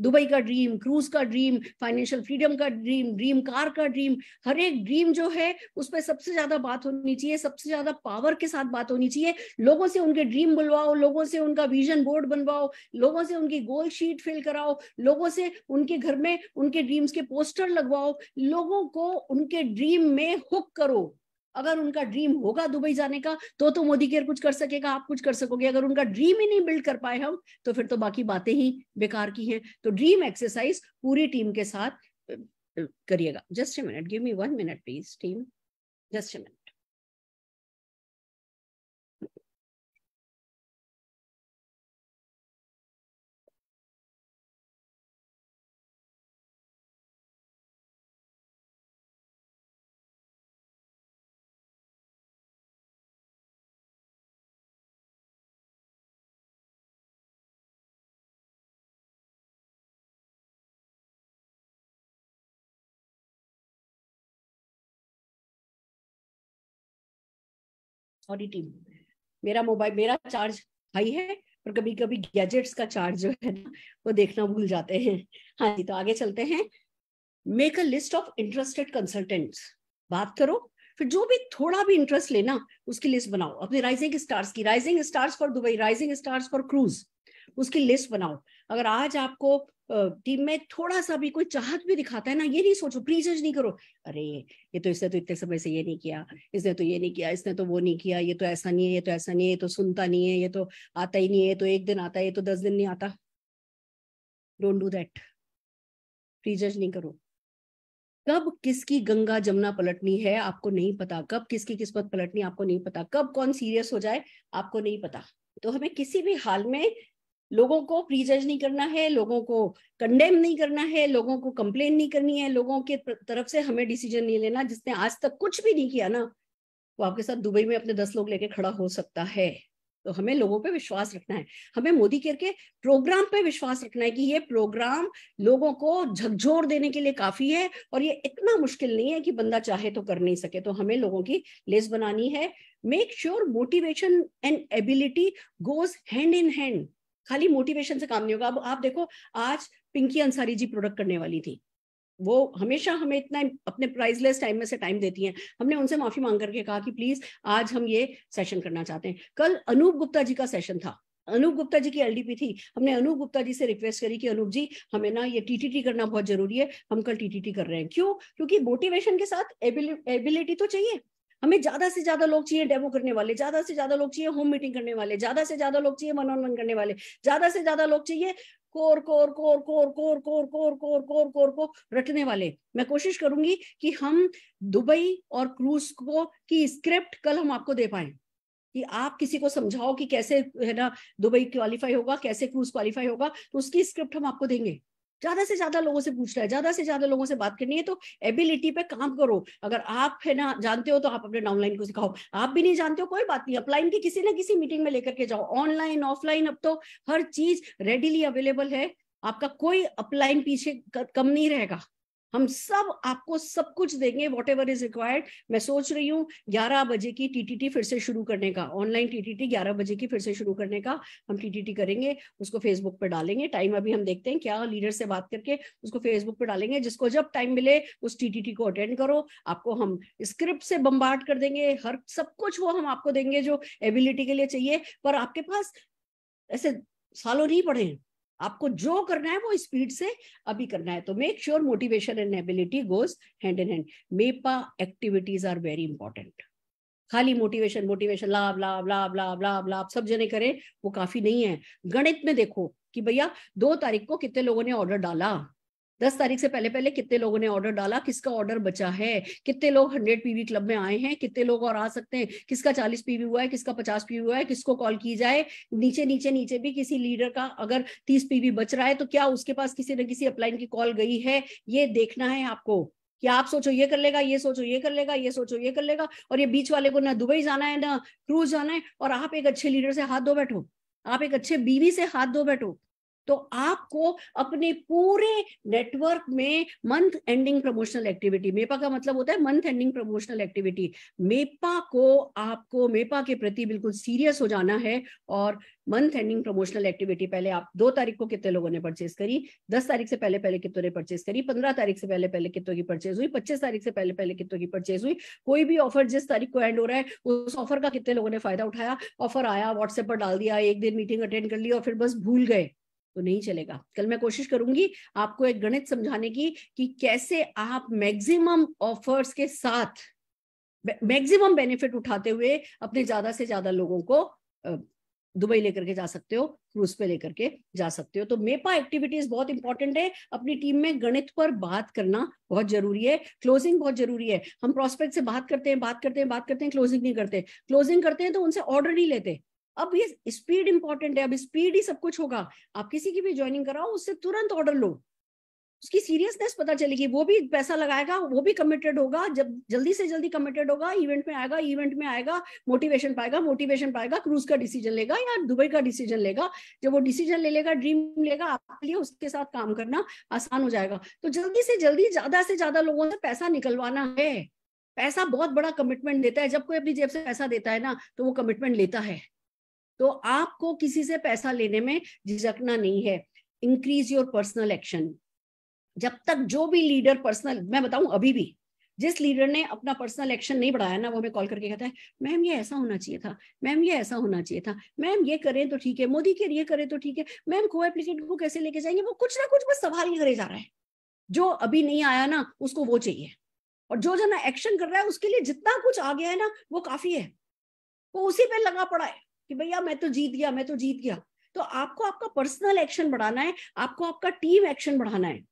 दुबई का ड्रीम क्रूज का ड्रीम फाइनेंशियल फ्रीडम का ड्रीम ड्रीम कार का ड्रीम हर एक ड्रीम जो है उस पर सबसे ज्यादा बात होनी चाहिए सबसे ज्यादा पावर के साथ बात होनी चाहिए लोगों से उनके ड्रीम बुलवाओ लोगों से उनका विजन बोर्ड बनवाओ लोगों से उनकी गोल शीट फिल कराओ लोगों से उनके घर में उनके ड्रीम्स के पोस्टर लगवाओ लोगों को उनके ड्रीम में हुक करो अगर उनका ड्रीम होगा दुबई जाने का तो तो मोदी केयर कुछ कर सकेगा आप कुछ कर सकोगे अगर उनका ड्रीम ही नहीं बिल्ड कर पाए हम तो फिर तो बाकी बातें ही बेकार की हैं तो ड्रीम एक्सरसाइज पूरी टीम के साथ करिएगा just a minute give me one minute please team just a minute ऑडिटिव मेरा मोबाइल मेरा चार्ज हाई है और कभी कभी गैजेट्स का चार्ज जो है ना वो देखना भूल जाते हैं हाँ जी तो आगे चलते हैं make a list of interested consultants बात करो फिर जो भी थोड़ा भी इंटरेस्ट लेना उसकी लिस्ट बनाओ अपने राइजिंग स्टार्स की rising stars for Dubai rising stars for cruise उसकी लिस्ट बनाओ अगर आज आपको टीम में थोड़ा सा भी कोई चाहत भी दिखाता है ना ये नहीं सोचो प्री जज नहीं करो अरे ये तो इसने तो इतने समय से ये नहीं किया इसने तो ये नहीं किया इसने तो वो नहीं किया ये तो ऐसा नहीं है ये तो ऐसा नहीं है ये तो सुनता नहीं है ये तो आता ही नहीं है तो एक दिन आता है ये तो दस दिन नहीं आता डोंट डू दैट प्री जज नहीं करो कब किसकी गंगा जमुना पलटनी है आपको नहीं पता कब किसकी किस्मत पलटनी आपको नहीं पता कब कौन सीरियस हो जाए आपको नहीं पता तो हमें किसी भी हाल में लोगों को प्रीजज नहीं करना है लोगों को कंडेम नहीं करना है लोगों को कंप्लेन नहीं करनी है लोगों के तरफ से हमें डिसीजन नहीं लेना जिसने आज तक कुछ भी नहीं किया ना वो आपके साथ दुबई में अपने दस लोग लेके खड़ा हो सकता है तो हमें लोगों पे विश्वास रखना है हमें मोदी केयर के प्रोग्राम पे विश्वास रखना है कि ये प्रोग्राम लोगों को झकझोर देने के लिए काफी है और ये इतना मुश्किल नहीं है कि बंदा चाहे तो कर नहीं सके तो हमें लोगों की लिस्ट बनानी है make sure motivation and ability goes hand in hand खाली मोटिवेशन से काम नहीं होगा अब आप देखो आज पिंकी अंसारी जी प्रोडक्ट करने वाली थी वो हमेशा हमें इतना अपने प्राइजलेस टाइम में से टाइम देती हैं हमने उनसे माफी मांग करके कहा कि प्लीज आज हम ये सेशन करना चाहते हैं कल अनूप गुप्ता जी का सेशन था अनूप गुप्ता जी की एलडीपी थी हमने अनूप गुप्ता जी से रिक्वेस्ट करी कि अनूप जी हमें ना ये टीटीटी करना बहुत जरूरी है हम कल टीटीटी कर रहे हैं क्यों क्योंकि मोटिवेशन के साथ एबिलिटी तो चाहिए हमें ज्यादा से ज्यादा लोग चाहिए डेमो करने वाले ज्यादा से ज्यादा लोग चाहिए होम मीटिंग करने वाले ज्यादा से ज्यादा लोग चाहिए वन ऑन वन करने वाले ज्यादा से ज्यादा लोग चाहिए core core core core core core core core core core को रटने वाले मैं कोशिश करूंगी कि हम दुबई और क्रूज को की स्क्रिप्ट कल हम आपको दे पाए कि आप किसी को समझाओ कि कैसे है ना दुबई क्वालिफाई होगा कैसे क्रूज क्वालिफाई होगा तो उसकी स्क्रिप्ट हम आपको देंगे ज्यादा से ज्यादा लोगों से पूछना है ज्यादा से ज्यादा लोगों से बात करनी है तो एबिलिटी पे काम करो अगर आप है ना जानते हो तो आप अपने डाउनलाइन को सिखाओ आप भी नहीं जानते हो कोई बात नहीं अपलाइन की किसी ना किसी मीटिंग में लेकर के जाओ ऑनलाइन ऑफलाइन अब तो हर चीज रेडीली अवेलेबल है आपका कोई अपलाइन पीछे कम नहीं रहेगा हम सब आपको सब कुछ देंगे वॉट एवर इज रिक्वायर्ड मैं सोच रही हूँ ग्यारह बजे की टीटीटी फिर से शुरू करने का ऑनलाइन टीटीटी ग्यारह बजे की फिर से शुरू करने का हम टीटीटी करेंगे उसको फेसबुक पर डालेंगे टाइम अभी हम देखते हैं क्या लीडर से बात करके उसको फेसबुक पर डालेंगे जिसको जब टाइम मिले उस टीटीटी को अटेंड करो आपको हम स्क्रिप्ट से बम्बार्ट कर देंगे हर सब कुछ वो हम आपको देंगे जो एबिलिटी के लिए चाहिए पर आपके पास ऐसे सालों नहीं पढ़े हैं आपको जो करना है वो स्पीड से अभी करना है तो make sure motivation and ability goes hand in hand MEPA activities are very important खाली मोटिवेशन मोटिवेशन लाभ लाभ लाभ लाभ लाभ लाभ सब जने करें वो काफी नहीं है गणित में देखो कि भैया दो तारीख को कितने लोगों ने ऑर्डर डाला दस तारीख से पहले पहले कितने लोगों ने ऑर्डर डाला किसका ऑर्डर बचा है कितने लोग हंड्रेड पीवी क्लब में आए हैं कितने लोग और आ सकते हैं किसका चालीस पीवी हुआ है किसका पचास पीवी हुआ है किसको कॉल की जाए नीचे नीचे नीचे भी किसी लीडर का अगर तीस पीवी बच रहा है तो क्या उसके पास किसी न किसी अपलाइन की कॉल गई है ये देखना है आपको कि आप सोचो ये कर लेगा ये सोचो ये कर लेगा ये सोचो ये कर लेगा और ये बीच वाले को ना दुबई जाना है ना क्रूज जाना है और आप एक अच्छे लीडर से हाथ धो बैठो आप एक अच्छे बीवी से हाथ धो बैठो तो आपको अपने पूरे नेटवर्क में month ending promotional activity MEPA का मतलब होता है month ending promotional activity MEPA को आपको मेपा के प्रति बिल्कुल सीरियस हो जाना है और मंथ एंडिंग प्रमोशनल एक्टिविटी पहले आप दो तारीख को कितने लोगों ने परचेज करी दस तारीख से पहले पहले कितों ने परचेज करी पंद्रह तारीख से पहले पहले कितों की परचेज हुई पच्चीस तारीख से पहले पहले कितों की परचेज हुई कोई भी ऑफर जिस तारीख को एंड हो रहा है उस ऑफर का कितने लोगों ने फायदा उठाया ऑफर आया व्हाट्सएप पर डाल दिया एक दिन मीटिंग अटेंड कर ली और फिर बस भूल गए तो नहीं चलेगा कल मैं कोशिश करूंगी आपको एक गणित समझाने की कि कैसे आप मैक्सिमम ऑफर्स के साथ मैक्सिमम बेनिफिट उठाते हुए अपने ज्यादा से ज्यादा लोगों को दुबई लेकर के जा सकते हो क्रूज पे लेकर के जा सकते हो तो मेपा एक्टिविटीज बहुत इंपॉर्टेंट है अपनी टीम में गणित पर बात करना बहुत जरूरी है क्लोजिंग बहुत जरूरी है हम प्रोस्पेक्ट से बात करते हैं बात करते हैं बात करते हैं क्लोजिंग नहीं करते क्लोजिंग करते हैं तो उनसे ऑर्डर नहीं लेते अब ये स्पीड इंपॉर्टेंट है अब स्पीड ही सब कुछ होगा आप किसी की भी ज्वाइनिंग कराओ उससे तुरंत ऑर्डर लो उसकी सीरियसनेस पता चलेगी वो भी पैसा लगाएगा वो भी कमिटेड होगा जब जल्दी से जल्दी कमिटेड होगा इवेंट में आएगा इवेंट में आएगा मोटिवेशन पाएगा मोटिवेशन पाएगा क्रूज का डिसीजन लेगा या दुबई का डिसीजन लेगा जब वो डिसीजन ले लेगा ड्रीम लेगा आपके लिए उसके साथ काम करना आसान हो जाएगा तो जल्दी से जल्दी ज्यादा से ज्यादा लोगों से पैसा निकलवाना है पैसा बहुत बड़ा कमिटमेंट देता है जब कोई अपनी जेब से पैसा देता है ना तो वो कमिटमेंट लेता है तो आपको किसी से पैसा लेने में झिझकना नहीं है इंक्रीज योर पर्सनल एक्शन जब तक जो भी लीडर पर्सनल मैं बताऊं अभी भी जिस लीडर ने अपना पर्सनल एक्शन नहीं बढ़ाया ना वो हमें कॉल करके कहता है मैम ये ऐसा होना चाहिए था मैम ये ऐसा होना चाहिए था मैम ये करें तो ठीक है मोदी के ये करें तो ठीक है मैम को एप्लीकेट को कैसे लेके जाएंगे वो कुछ ना कुछ बस सवाल ही करे जा रहा है जो अभी नहीं आया ना उसको वो चाहिए और जो जना एक्शन कर रहा है उसके लिए जितना कुछ आ गया है ना वो काफी है वो उसी पे लगा पड़ा है कि भैया मैं तो जीत गया मैं तो जीत गया तो आपको आपका पर्सनल एक्शन बढ़ाना है आपको आपका टीम एक्शन बढ़ाना है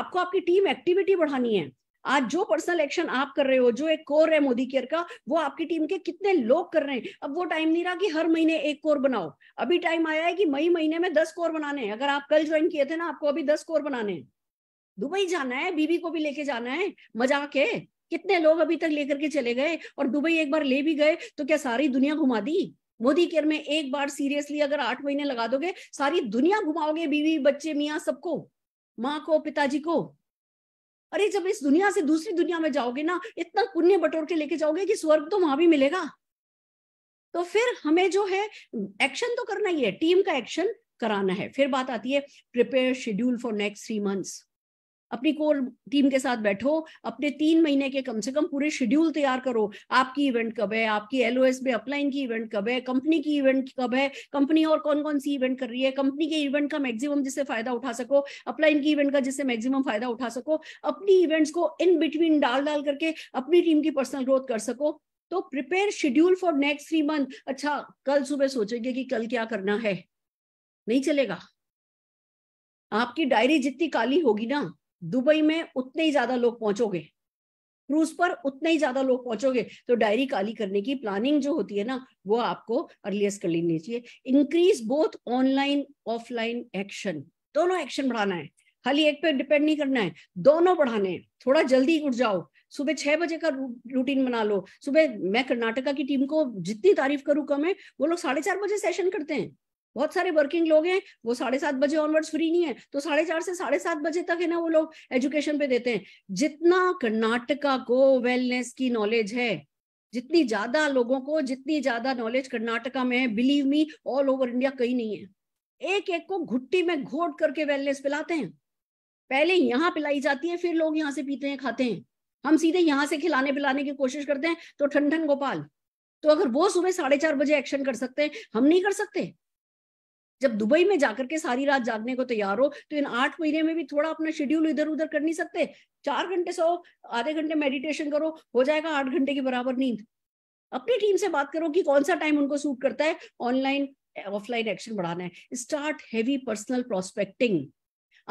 आपको आपकी टीम एक्टिविटी बढ़ानी है आज जो पर्सनल एक्शन आप कर रहे हो जो एक कोर है मोदी केयर का वो आपकी टीम के कितने लोग कर रहे हैं अब वो टाइम नहीं रहा कि हर महीने एक कोर बनाओ अभी टाइम आया है कि मई महीने में दस कोर बनाने हैं अगर आप कल ज्वाइन किए थे ना आपको अभी दस कोर बनाने हैं दुबई जाना है बीबी को भी लेके जाना है मजाक है कितने लोग अभी तक लेकर के चले गए और दुबई एक बार ले भी गए तो क्या सारी दुनिया घुमा दी मोदी केयर में एक बार सीरियसली अगर आठ महीने लगा दोगे सारी दुनिया घुमाओगे बीवी बच्चे मियाँ सबको माँ को पिताजी को अरे जब इस दुनिया से दूसरी दुनिया में जाओगे ना इतना पुण्य बटोर के लेके जाओगे कि स्वर्ग तो वहां भी मिलेगा तो फिर हमें जो है एक्शन तो करना ही है टीम का एक्शन कराना है फिर बात आती है prepare schedule for next three months अपनी कोर टीम के साथ बैठो अपने तीन महीने के कम से कम पूरे शेड्यूल तैयार करो आपकी इवेंट कब है आपकी एल में अपलाइन की इवेंट कब है कंपनी की इवेंट कब है कंपनी और कौन कौन सी इवेंट कर रही है कंपनी के इवेंट का मैक्सिमम जिससे फायदा उठा सको अपलाइन की इवेंट का जिससे मैक्सिमम फायदा उठा सको अपनी इवेंट्स को इन बिटवीन डाल डाल करके अपनी टीम की पर्सनल ग्रोथ कर सको तो prepare schedule for next three month अच्छा कल सुबह सोचेंगे कि कल क्या करना है नहीं चलेगा आपकी डायरी जितनी काली होगी ना दुबई में उतने ही ज्यादा लोग पहुंचोगे क्रूज पर उतने ही ज्यादा लोग पहुंचोगे तो डायरी काली करने की प्लानिंग जो होती है ना वो आपको अर्लीस्ट कर लेनी चाहिए increase both online offline action दोनों एक्शन बढ़ाना है खाली एक पे डिपेंड नहीं करना है दोनों बढ़ाने हैं थोड़ा जल्दी उठ जाओ सुबह छह बजे का रूटीन बना लो सुबह मैं कर्नाटका की टीम को जितनी तारीफ करूं कम है वो लोग साढ़े चार बजे सेशन करते हैं बहुत सारे वर्किंग लोग हैं वो साढ़े सात बजे ऑनवर्ड्स फ्री नहीं है तो साढ़े चार से साढ़े सात बजे तक है ना वो लोग एजुकेशन पे देते हैं जितना कर्नाटका को वेलनेस की नॉलेज है जितनी ज्यादा लोगों को जितनी ज्यादा नॉलेज कर्नाटका में है believe me all over India कहीं नहीं है एक एक को घुट्टी में घोट करके वेलनेस पिलाते हैं पहले यहाँ पिलाई जाती है फिर लोग यहाँ से पीते हैं खाते हैं हम सीधे यहाँ से खिलाने पिलाने की कोशिश करते हैं तो ठंडन गोपाल तो अगर वो सुबह साढ़े चार बजे एक्शन कर सकते हैं हम नहीं कर सकते जब दुबई में जाकर के सारी रात जागने को तैयार हो तो इन आठ महीने में भी थोड़ा अपना शेड्यूल इधर उधर कर नहीं सकते चार घंटे सो आधे घंटे मेडिटेशन करो हो जाएगा आठ घंटे के बराबर नींद अपनी टीम से बात करो कि कौन सा टाइम उनको सूट करता है ऑनलाइन ऑफलाइन एक्शन बढ़ाना है स्टार्ट हैवी पर्सनल प्रोस्पेक्टिंग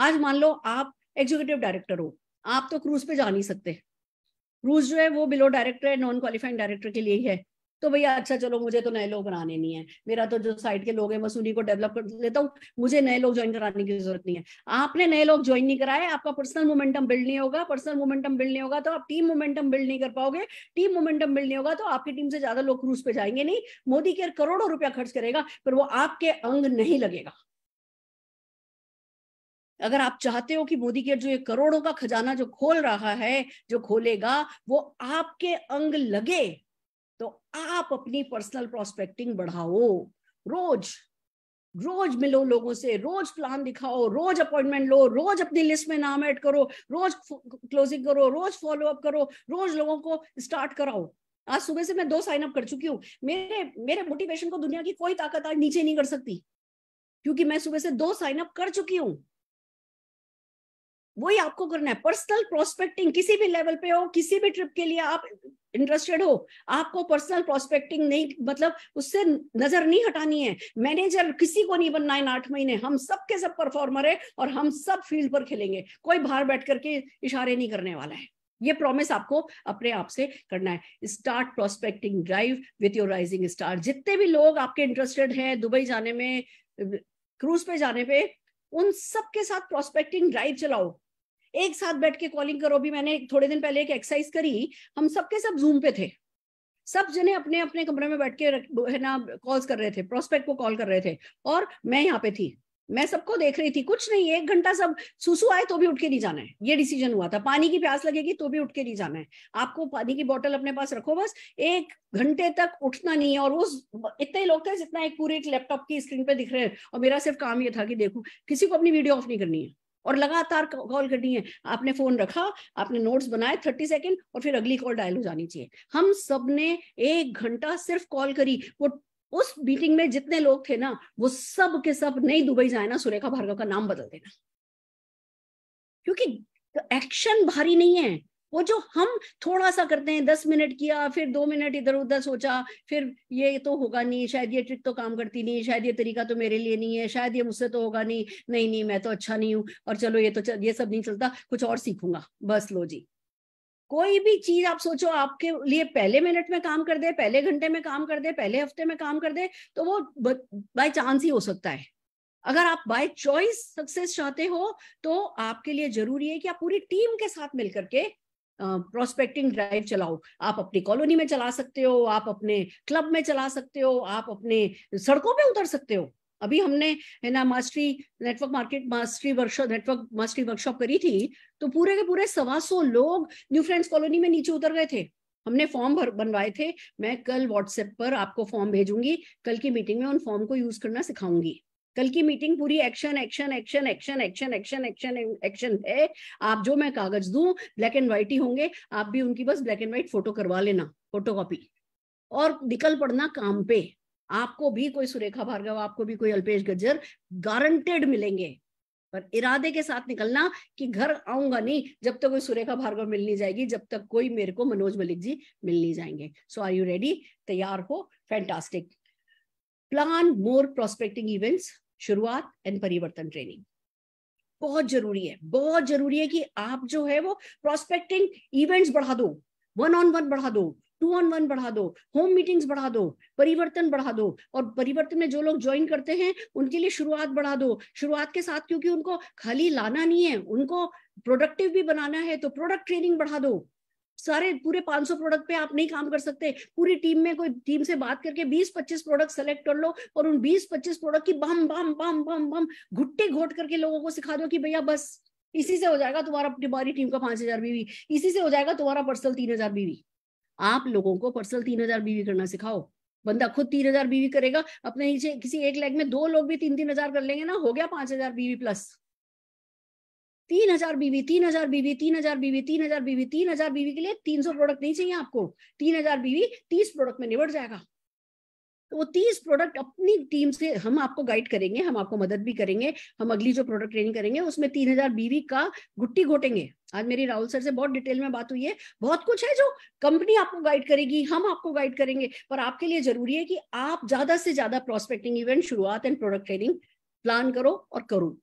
आज मान लो आप एग्जीक्यूटिव डायरेक्टर हो आप तो क्रूज पे जा नहीं सकते क्रूज जो है वो बिलो डायरेक्टर है नॉन क्वालिफाइंग डायरेक्टर के लिए ही है तो भैया अच्छा चलो मुझे तो नए लोग बनाने नहीं है मेरा तो जो साइड के लोग हैं मैं उन्हीं को डेवलप कर लेता हूँ मुझे नए लोग ज्वाइन कराने की जरूरत नहीं है आपने नए लोग ज्वाइन नहीं कराए आपका पर्सनल मोमेंटम बिल्ड नहीं होगा पर्सनल मोमेंटम बिल्ड नहीं होगा तो आप टीम मोमेंटम बिल्ड नहीं कर पाओगे टीम मोमेंटम बिल्ड नहीं होगा तो आपकी टीम से ज्यादा लोग क्रूज पे जाएंगे नहीं मोदी केयर करोड़ों रुपया खर्च करेगा पर वो आपके अंग नहीं लगेगा अगर आप चाहते हो कि मोदी केयर जो ये करोड़ों का खजाना जो खोल रहा है जो खोलेगा वो आपके अंग लगे तो आप अपनी पर्सनल प्रोस्पेक्टिंग बढ़ाओ रोज रोज मिलो लोगों से रोज प्लान दिखाओ रोज अपॉइंटमेंट लो रोज अपनी लिस्ट में नाम ऐड करो रोज क्लोजिंग करो रोज फॉलो अप करो रोज लोगों को स्टार्ट कराओ आज सुबह से मैं दो साइन अप कर चुकी हूँ मेरे मेरे मोटिवेशन को दुनिया की कोई ताकत आज नीचे नहीं कर सकती क्योंकि मैं सुबह से दो साइन अप कर चुकी हूँ वही आपको करना है पर्सनल प्रोस्पेक्टिंग किसी भी लेवल पे हो किसी भी ट्रिप के लिए आप इंटरेस्टेड हो आपको पर्सनल प्रोस्पेक्टिंग नहीं मतलब उससे नजर नहीं हटानी है मैनेजर किसी को नहीं बनना है आठ महीने हम सब के सब परफॉर्मर है और हम सब फील्ड पर खेलेंगे कोई बाहर बैठ करके इशारे नहीं करने वाला है ये प्रॉमिस आपको अपने आप से करना है start prospecting drive with your rising star जितने भी लोग आपके इंटरेस्टेड हैं दुबई जाने में क्रूज पे जाने पे उन सब के साथ प्रोस्पेक्टिंग ड्राइव चलाओ एक साथ बैठ के कॉलिंग करो भी मैंने थोड़े दिन पहले एक एक्सरसाइज करी हम सबके सब जूम पे थे सब जने अपने अपने कमरे में बैठ के है ना कॉल्स कर रहे थे प्रोस्पेक्ट को कॉल कर रहे थे और मैं यहाँ पे थी मैं सबको देख रही थी कुछ नहीं एक घंटा सब सुसु आए तो भी उठ के नहीं जाना है ये डिसीजन हुआ था पानी की प्यास लगेगी तो भी उठ के नहीं जाना है आपको पानी की बोतल अपने पास रखो बस एक घंटे तक उठना नहीं है और उस इतने ही लोग थे जितना एक पूरे एक लैपटॉप की स्क्रीन पे दिख रहे हैं और मेरा सिर्फ काम ये था कि देखू किसी को अपनी वीडियो ऑफ नहीं करनी है और लगातार कॉल करनी है आपने फोन रखा आपने नोट्स बनाए थर्टी सेकेंड और फिर अगली कॉल डायल हो जानी चाहिए हम सब ने एक घंटा सिर्फ कॉल करी वो उस मीटिंग में जितने लोग थे ना वो सब के सब नई दुबई जाए ना सुरेखा भार्गव का नाम बदल देना क्योंकि एक्शन भारी नहीं है वो जो हम थोड़ा सा करते हैं दस मिनट किया फिर दो मिनट इधर उधर सोचा फिर ये तो होगा नहीं शायद ये ट्रिक तो काम करती नहीं शायद ये तरीका तो मेरे लिए नहीं है शायद ये मुझसे तो होगा नहीं नहीं नहीं मैं तो अच्छा नहीं हूँ और चलो ये तो चल, ये सब नहीं चलता कुछ और सीखूंगा बस लो जी कोई भी चीज आप सोचो आपके लिए पहले मिनट में काम कर दे पहले घंटे में काम कर दे पहले हफ्ते में काम कर दे तो वो बाय चांस ही हो सकता है अगर आप बाय चॉइस सक्सेस चाहते हो तो आपके लिए जरूरी है कि आप पूरी टीम के साथ मिलकर के प्रोस्पेक्टिंग ड्राइव चलाओ आप अपनी कॉलोनी में चला सकते हो आप अपने क्लब में चला सकते हो आप अपने सड़कों पे उतर सकते हो अभी हमने है ना mastery network market mastery workshop network mastery workshop करी थी तो पूरे के पूरे सवा सौ लोग न्यू फ्रेंड्स कॉलोनी में नीचे उतर गए थे हमने फॉर्म भर बनवाए थे मैं कल व्हाट्सएप पर आपको फॉर्म भेजूंगी कल की मीटिंग में उन फॉर्म को यूज करना सिखाऊंगी कल की मीटिंग पूरी action action action action action action action action है आप जो मैं कागज दू ब्लैक एंड व्हाइट ही होंगे आप भी उनकी बस ब्लैक एंड व्हाइट फोटो करवा लेना फोटो कॉपी और निकल पड़ना काम पे आपको भी कोई सुरेखा भार्गव आपको भी कोई अल्पेश गज्जर गारंटेड मिलेंगे पर इरादे के साथ निकलना कि घर आऊंगा नहीं जब तक कोई सुरेखा भार्गव मिल नहीं जाएगी जब तक कोई मेरे को मनोज मलिक जी मिल नहीं जाएंगे सो आर यू रेडी तैयार हो fantastic plan more prospecting events शुरुआत एंड परिवर्तन ट्रेनिंग बहुत जरूरी है बहुत जरूरी है कि आप जो है वो प्रोस्पेक्टिंग इवेंट्स बढ़ा दो वन ऑन वन बढ़ा दो टू ऑन वन बढ़ा दो होम मीटिंग्स बढ़ा दो परिवर्तन बढ़ा दो और परिवर्तन में जो लोग ज्वाइन करते हैं उनके लिए शुरुआत बढ़ा दो शुरुआत के साथ क्योंकि उनको खाली लाना नहीं है उनको प्रोडक्टिव भी बनाना है तो प्रोडक्ट ट्रेनिंग बढ़ा दो सारे पूरे 500 प्रोडक्ट पे आप नहीं काम कर सकते पूरी टीम में कोई टीम से बात करके 20-25 प्रोडक्ट सेलेक्ट कर लो और उन 20-25 प्रोडक्ट की बम बम बम बम बम घुट्टे घोट करके लोगों को सिखा दो कि भैया बस इसी से हो जाएगा तुम्हारा तुम्हारी टीम का पांच हजार बीवी इसी से हो जाएगा तुम्हारा पर्सनल तीन हजार बीवी आप लोगों को पर्सनल तीन हजार बीवी करना सिखाओ बंदा खुद तीन हजार बीवी करेगा अपने नीचे किसी एक लेग में दो लोग भी तीन तीन हजार कर लेंगे ना हो गया पांच हजार बीवी प्लस तीन हजार बीवी तीन हजार बीवी तीन हजार बीवी तीन हजार बीवी तीन हजार बीवी के लिए तीन सौ प्रोडक्ट नहीं चाहिए आपको तीन हजार बीवी तीस प्रोडक्ट में निबट जाएगा तो वो तीस प्रोडक्ट अपनी टीम से हम आपको गाइड करेंगे हम आपको मदद भी करेंगे हम अगली जो प्रोडक्ट ट्रेनिंग करेंगे उसमें तीन हजार बीवी का गुट्टी घोटेंगे आज मेरी राहुल सर से बहुत डिटेल में बात हुई है बहुत कुछ है जो कंपनी आपको गाइड करेगी हम आपको गाइड करेंगे पर आपके लिए जरूरी है कि आप ज्यादा से ज्यादा प्रोस्पेक्टिंग इवेंट शुरुआत एंड प्रोडक्ट ट्रेनिंग प्लान करो और करो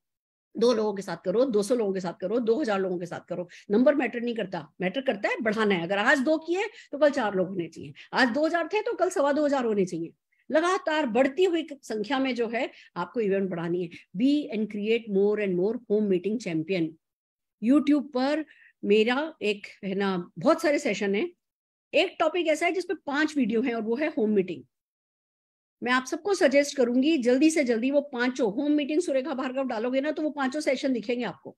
दो लोगों के साथ करो दो सौ लोगों के साथ करो दो हजार लोगों के साथ करो नंबर मैटर नहीं करता मैटर करता है बढ़ाना है अगर आज दो किए तो कल चार लोग होने चाहिए आज दो हजार थे तो कल सवा दो हजार होने चाहिए लगातार बढ़ती हुई संख्या में जो है आपको इवेंट बढ़ानी है be and create more and more home meeting champion YouTube पर मेरा एक है ना बहुत सारे सेशन है एक टॉपिक ऐसा है जिसपे पांच वीडियो हैं और वो है होम मीटिंग मैं आप सबको सजेस्ट करूंगी जल्दी से जल्दी वो पांचों होम मीटिंग सुरेखा भार्गव डालोगे ना तो वो पांचों सेशन दिखेंगे आपको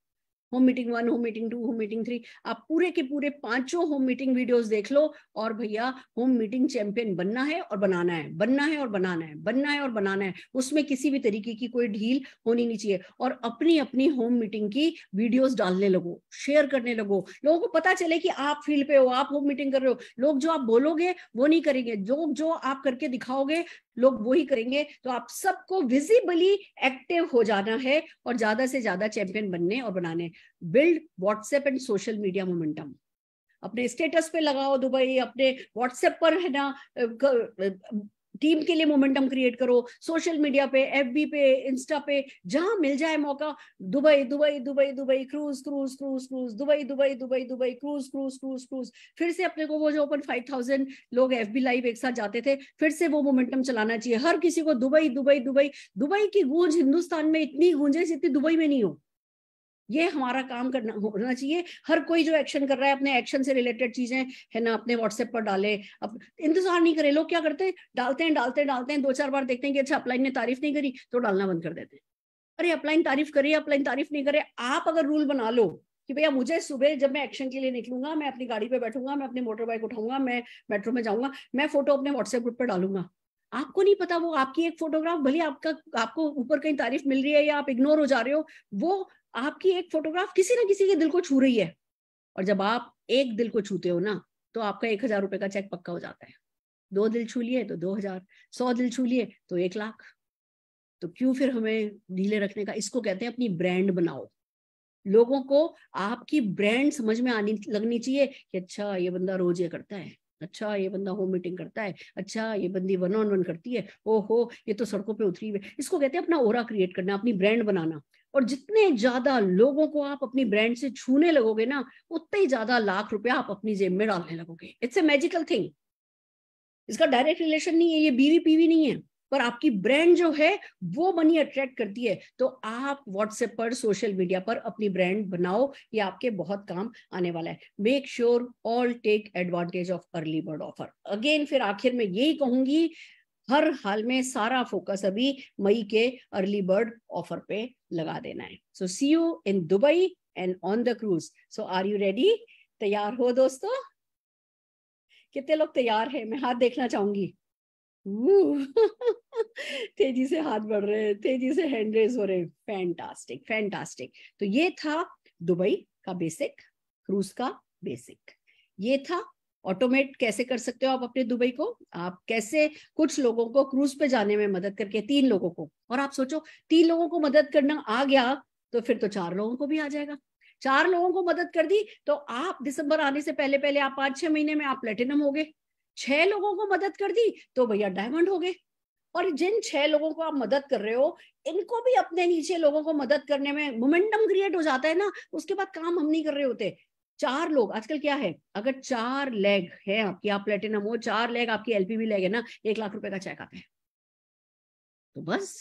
home meeting one home meeting two home meeting three आप पूरे के पूरे पांचों होम मीटिंग वीडियोस देख लो और भैया होम मीटिंग चैंपियन बनना है और बनाना है बनना है और बनाना है बनना है और बनाना है उसमें किसी भी तरीके की कोई ढील होनी नहीं चाहिए और अपनी अपनी होम मीटिंग की वीडियोज डालने लगो शेयर करने लगो लोगों को पता चले कि आप फील्ड पे हो आप होम मीटिंग कर रहे हो लोग जो आप बोलोगे वो नहीं करेंगे जो जो आप करके दिखाओगे लोग वो ही करेंगे तो आप सबको विजिबली एक्टिव हो जाना है और ज्यादा से ज्यादा चैंपियन बनने और बनाने build WhatsApp and social media momentum अपने स्टेटस पे लगाओ दुबई अपने व्हाट्सएप पर है ना टीम के लिए मोमेंटम क्रिएट करो सोशल मीडिया पे एफ पे इंस्टा पे जहां मिल जाए मौका Dubai Dubai Dubai Dubai cruise cruise cruise cruise Dubai Dubai Dubai Dubai cruise cruise cruise cruise फिर से अपने को वो जो ओपन फाइव थाउजेंड लोग एफ लाइव एक साथ जाते थे फिर से वो मोमेंटम चलाना चाहिए हर किसी को दुबई दुबई दुबई दुबई की गूंज हिंदुस्तान में इतनी गूंजे जितनी दुबई में नहीं हो ये हमारा काम करना होना चाहिए हर कोई जो एक्शन कर रहा है अपने एक्शन से रिलेटेड चीजें है ना अपने व्हाट्सएप पर डाले अब इंतजार नहीं करे लोग क्या करते हैं डालते हैं डालते हैं डालते हैं दो चार बार देखते हैं कि अच्छा अपलाइन ने तारीफ नहीं करी तो डालना बंद कर देते हैं अरे अपलाइन तारीफ करे अपलाइन तारीफ नहीं करे आप अगर रूल बना लो कि भैया मुझे सुबह जब मैं एक्शन के लिए निकलूंगा मैं अपनी गाड़ी पे बैठूंगा मैं अपनी मोटर बाइक उठाऊंगा मैं मेट्रो में जाऊंगा मैं फोटो अपने व्हाट्सएप ग्रुप पर डालूंगा आपको नहीं पता वो आपकी एक फोटोग्राफ भले आपका आपको ऊपर कहीं तारीफ मिल रही है या आप इग्नोर हो जा रहे हो वो आपकी एक फोटोग्राफ किसी ना किसी के दिल को छू रही है और जब आप एक दिल को छूते हो ना तो आपका एक हजार रुपए का चेक पक्का हो जाता है दो दिल छू लिए तो दो हजार सौ दिल छू लिए तो एक लाख तो क्यों फिर हमें ढीले रखने का इसको कहते हैं अपनी ब्रांड बनाओ लोगों को आपकी ब्रांड समझ में आनी लगनी चाहिए कि अच्छा ये बंदा रोज ये करता है अच्छा ये बंदा होम मीटिंग करता है अच्छा ये बंदी वन ऑन वन करती है ओहो ये तो सड़कों पे उतरी हुई इसको कहते हैं अपना ओरा क्रिएट करना अपनी ब्रांड बनाना और जितने ज्यादा लोगों को आप अपनी ब्रांड से छूने लगोगे ना उतने ही ज्यादा लाख रुपया आप अपनी जेब में डालने लगोगे इट्स ए मैजिकल थिंग इसका डायरेक्ट रिलेशन नहीं है ये बीवी पीवी नहीं है पर आपकी ब्रांड जो है वो मनी अट्रैक्ट करती है तो आप व्हाट्सएप पर सोशल मीडिया पर अपनी ब्रांड बनाओ ये आपके बहुत काम आने वाला है make sure all take advantage of early bird offer again फिर आखिर में यही कहूंगी हर हाल में सारा फोकस अभी मई के अर्ली बर्ड ऑफर पे लगा देना है so see you in Dubai and on the cruise so are you ready तैयार हो दोस्तों कितने लोग तैयार हैं मैं हाथ देखना चाहूंगी तेजी से हाथ बढ़ रहे हैं तेजी से हैंड रेज हो रहे हैं फैंटास्टिक फैंटास्टिक तो ये था दुबई का बेसिक क्रूज का बेसिक ये था ऑटोमेट कैसे कर सकते हो आप अपने दुबई को आप कैसे कुछ लोगों को क्रूज पे जाने में मदद करके तीन लोगों को और आप सोचो तीन लोगों को मदद करना आ गया तो फिर तो चार लोगों को भी आ जाएगा चार लोगों को मदद कर दी तो आप दिसंबर आने से पहले पहले आप पांच छह महीने में आप प्लेटिनम हो गए छह लोगों को मदद कर दी तो भैया डायमंड हो गए और जिन छह लोगों को आप मदद कर रहे हो इनको भी अपने नीचे लोगों को मदद करने में मोमेंटम क्रिएट हो जाता है ना उसके बाद काम हम नहीं कर रहे होते चार लोग आजकल क्या है अगर चार लेग है आपकी आप प्लेटिनम हो चार लेग आपकी एलपी लेग है ना एक लाख रुपए का चेक आता है तो बस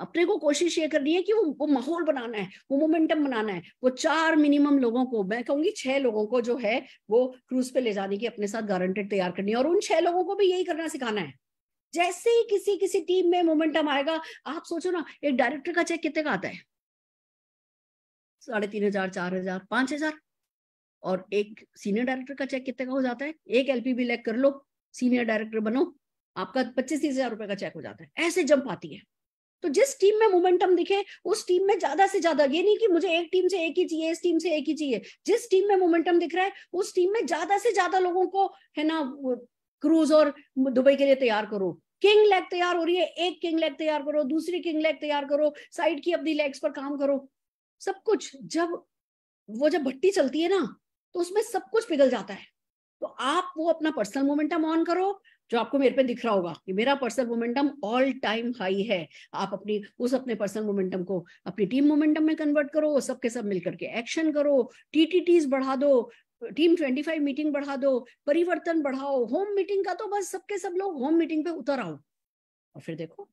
अपने को कोशिश ये करनी है कि वो वो माहौल बनाना है वो मोमेंटम बनाना है वो चार मिनिमम लोगों को मैं कहूंगी छह लोगों को जो है वो क्रूज पे ले जाने की अपने साथ गारंटेड तैयार करनी है और उन छह लोगों को भी यही करना सिखाना है जैसे ही किसी किसी टीम में मोमेंटम आएगा आप सोचो ना एक डायरेक्टर का चेक कितने का आता है साढ़े तीन हजार चार हजार पांच हजार और एक सीनियर डायरेक्टर का चेक कितने का हो जाता है एक एलपी भी कर लो सीनियर डायरेक्टर बनो आपका पच्चीस तीस हजार रुपए का चेक हो जाता है ऐसे जंप आती है तो जिस टीम में मोमेंटम दिखे उस टीम में ज्यादा से ज्यादा ये नहीं कि मुझे एक टीम से एक ही चाहिए इस टीम से एक ही चाहिए जिस टीम में मोमेंटम दिख रहा है उस टीम में ज्यादा से ज्यादा लोगों को है ना क्रूज और दुबई के लिए तैयार करो किंग लेग तैयार हो रही है एक किंग लेग तैयार करो दूसरी किंग लेग तैयार करो साइड की अपनी लेग्स पर काम करो सब कुछ जब वो जब भट्टी चलती है ना तो उसमें सब कुछ पिघल जाता है तो आप वो अपना पर्सनल मोमेंटम ऑन करो जो आपको मेरे पे दिख रहा होगा कि मेरा personal momentum all time high है आप अपनी उस अपने पर्सनल मोमेंटम को अपनी टीम मोमेंटम में कन्वर्ट करो सबके सब मिलकर के एक्शन करो टीटीटीज बढ़ा दो टीम फाइव मीटिंग बढ़ा दो परिवर्तन बढ़ाओ होम मीटिंग का तो बस सबके सब लोग होम मीटिंग पे उतर आओ और फिर देखो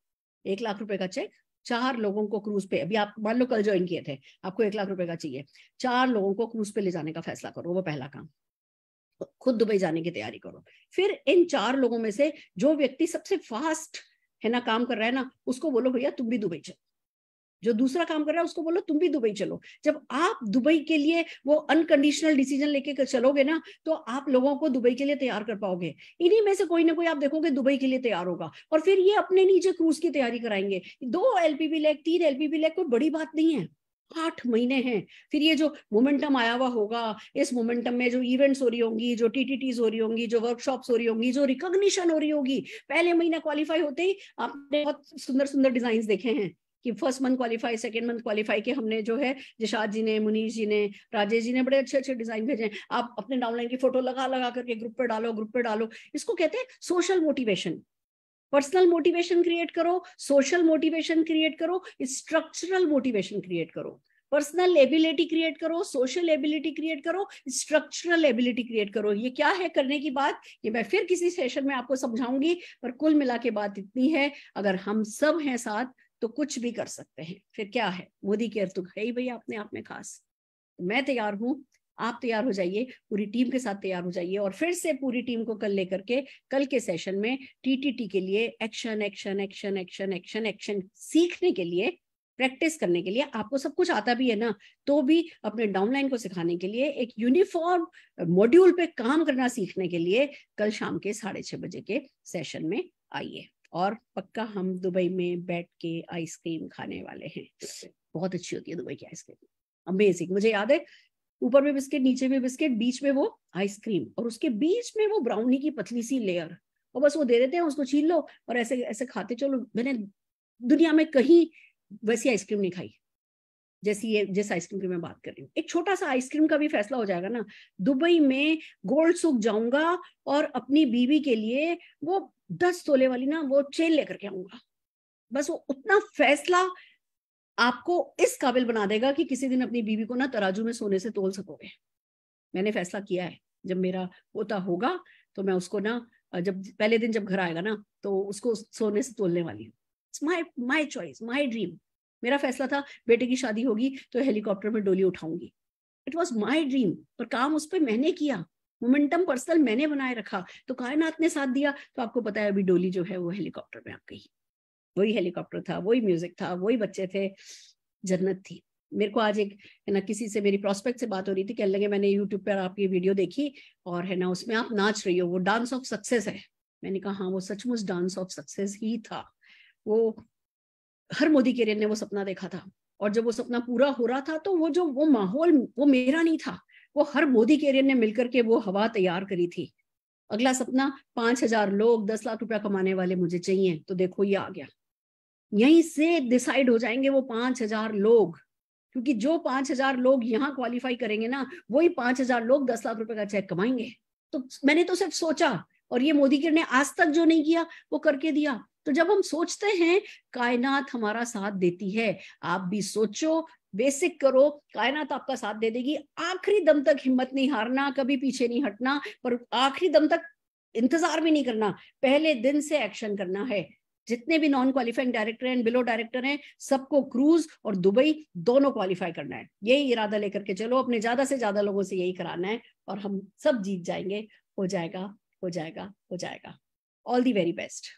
एक लाख रुपए का चेक चार लोगों को क्रूज पे अभी आप मान लो कल ज्वाइन किए थे आपको एक लाख रुपए का चाहिए चार लोगों को क्रूज पे ले जाने का फैसला करो वो पहला काम खुद दुबई जाने की तैयारी करो फिर इन चार लोगों में से जो व्यक्ति सबसे फास्ट है ना काम कर रहा है ना उसको बोलो भैया तुम भी दुबई चलो जो दूसरा काम कर रहा है उसको बोलो तुम भी दुबई चलो जब आप दुबई के लिए वो अनकंडीशनल डिसीजन लेके चलोगे ना तो आप लोगों को दुबई के लिए तैयार कर पाओगे इन्हीं में से कोई ना कोई आप देखोगे दुबई के लिए तैयार होगा और फिर ये अपने नीचे क्रूज की तैयारी कराएंगे दो एलपीबी लैग तीन एलपीबी लेग कोई बड़ी बात नहीं है आठ महीने हैं फिर ये जो मोमेंटम आया हुआ होगा इस मोमेंटम में जो इवेंट्स हो रही होंगी जो टीटीटीज हो रही होंगी जो वर्कशॉप हो रही होंगी जो रिकॉग्निशन हो रही होगी पहले महीना क्वालिफाई होते ही आपने बहुत सुंदर सुंदर डिजाइन देखे हैं कि first month qualify second month qualify के हमने जो है जिशाद जी ने मुनीश जी ने राजेश जी ने बड़े अच्छे अच्छे डिजाइन भेजे आप अपने डाउनलाइन की फोटो लगा लगा करके ग्रुप पर डालो ग्रुप पर डालो इसको कहते हैं social motivation personal motivation create करो सोशल मोटिवेशन क्रिएट करो स्ट्रक्चरल मोटिवेशन क्रिएट करो पर्सनल एबिलिटी क्रिएट करो सोशल एबिलिटी क्रिएट करो स्ट्रक्चरल एबिलिटी क्रिएट करो ये क्या है करने की बात ये मैं फिर किसी सेशन में आपको समझाऊंगी पर कुल मिला के बात इतनी है अगर हम सब हैं साथ तो कुछ भी कर सकते हैं फिर क्या है मोदी केयर तो है ही भैया अपने आप में खास मैं तैयार हूँ आप तैयार हो जाइए पूरी टीम के साथ तैयार हो जाइए और फिर से पूरी टीम को कल लेकर के कल के सेशन में टीटीटी के लिए action action action action action action सीखने के लिए प्रैक्टिस करने के लिए आपको सब कुछ आता भी है ना तो भी अपने डाउनलाइन को सिखाने के लिए एक यूनिफॉर्म मॉड्यूल पे काम करना सीखने के लिए कल शाम के साढ़े छह बजे के सेशन में आइए और पक्का हम दुबई में बैठ के आइसक्रीम खाने वाले हैं बहुत अच्छी होती है दुबई की आइसक्रीम अमेजिंग मुझे याद है ऊपर में बिस्किट नीचे में बिस्किट बीच में वो आइसक्रीम और उसके बीच में वो ब्राउनी की पतली सी लेयर और बस वो दे देते हैं उसको छीन लो और ऐसे ऐसे खाते चलो मैंने दुनिया में कहीं वैसी आइसक्रीम नहीं खाई जैसी ये जैसे आइसक्रीम की मैं बात कर रही हूँ एक छोटा सा आइसक्रीम का भी फैसला हो जाएगा ना दुबई में गोल्ड सूख जाऊंगा और अपनी बीवी के लिए वो दस तोले वाली ना वो चेन लेकर के आऊंगा बस वो उतना फैसला आपको इस काबिल बना देगा कि किसी दिन अपनी बीवी को ना तराजू में सोने से तोल सकोगे मैंने फैसला किया है जब मेरा पोता होगा तो मैं उसको ना जब पहले दिन जब घर आएगा ना तो उसको सोने से तोलने वाली हूँ माई माई चॉइस माई ड्रीम मेरा फैसला था बेटे की शादी होगी तो हेलीकॉप्टर में डोली उठाऊंगी इट वॉज माई ड्रीम पर काम उस पर मैंने किया मोमेंटम पर्सनल मैंने बनाए रखा तो कायनात ने साथ दिया तो आपको पता है अभी डोली जो है वो हेलीकॉप्टर में आप गई वही हेलीकॉप्टर था वही म्यूजिक था वही बच्चे थे जन्नत थी मेरे को आज एक है ना किसी से मेरी प्रोस्पेक्ट से बात हो रही थी कहने लगे मैंने यूट्यूब पर आपकी वीडियो देखी और है ना उसमें आप नाच रही हो वो डांस ऑफ सक्सेस है मैंने कहा हाँ वो सचमुच डांस ऑफ सक्सेस ही था वो हर मोदी केरियर ने वो सपना देखा था और जब वो सपना पूरा हो रहा था तो वो जो वो माहौल वो मेरा नहीं था वो हर मोदी केरियर ने मिलकर के वो हवा तैयार करी थी अगला सपना पांच हजार लोग दस लाख रुपया कमाने वाले मुझे चाहिए तो देखो ये आ गया यहीं से डिसाइड हो जाएंगे वो पांच हजार लोग क्योंकि जो पांच हजार लोग यहाँ क्वालिफाई करेंगे ना वही पांच हजार लोग दस लाख रुपए का चेक कमाएंगे तो मैंने तो सिर्फ सोचा और ये मोदी ने आज तक जो नहीं किया वो करके दिया तो जब हम सोचते हैं कायनात हमारा साथ देती है आप भी सोचो बेसिक करो कायनात आपका साथ दे देगी आखिरी दम तक हिम्मत नहीं हारना कभी पीछे नहीं हटना पर आखिरी दम तक इंतजार भी नहीं करना पहले दिन से एक्शन करना है जितने भी नॉन क्वालिफाइंग डायरेक्टर हैं बिलो डायरेक्टर हैं सबको क्रूज और दुबई दोनों क्वालिफाई करना है यही इरादा लेकर के चलो अपने ज्यादा से ज्यादा लोगों से यही कराना है और हम सब जीत जाएंगे हो जाएगा हो जाएगा हो जाएगा ऑल दी वेरी बेस्ट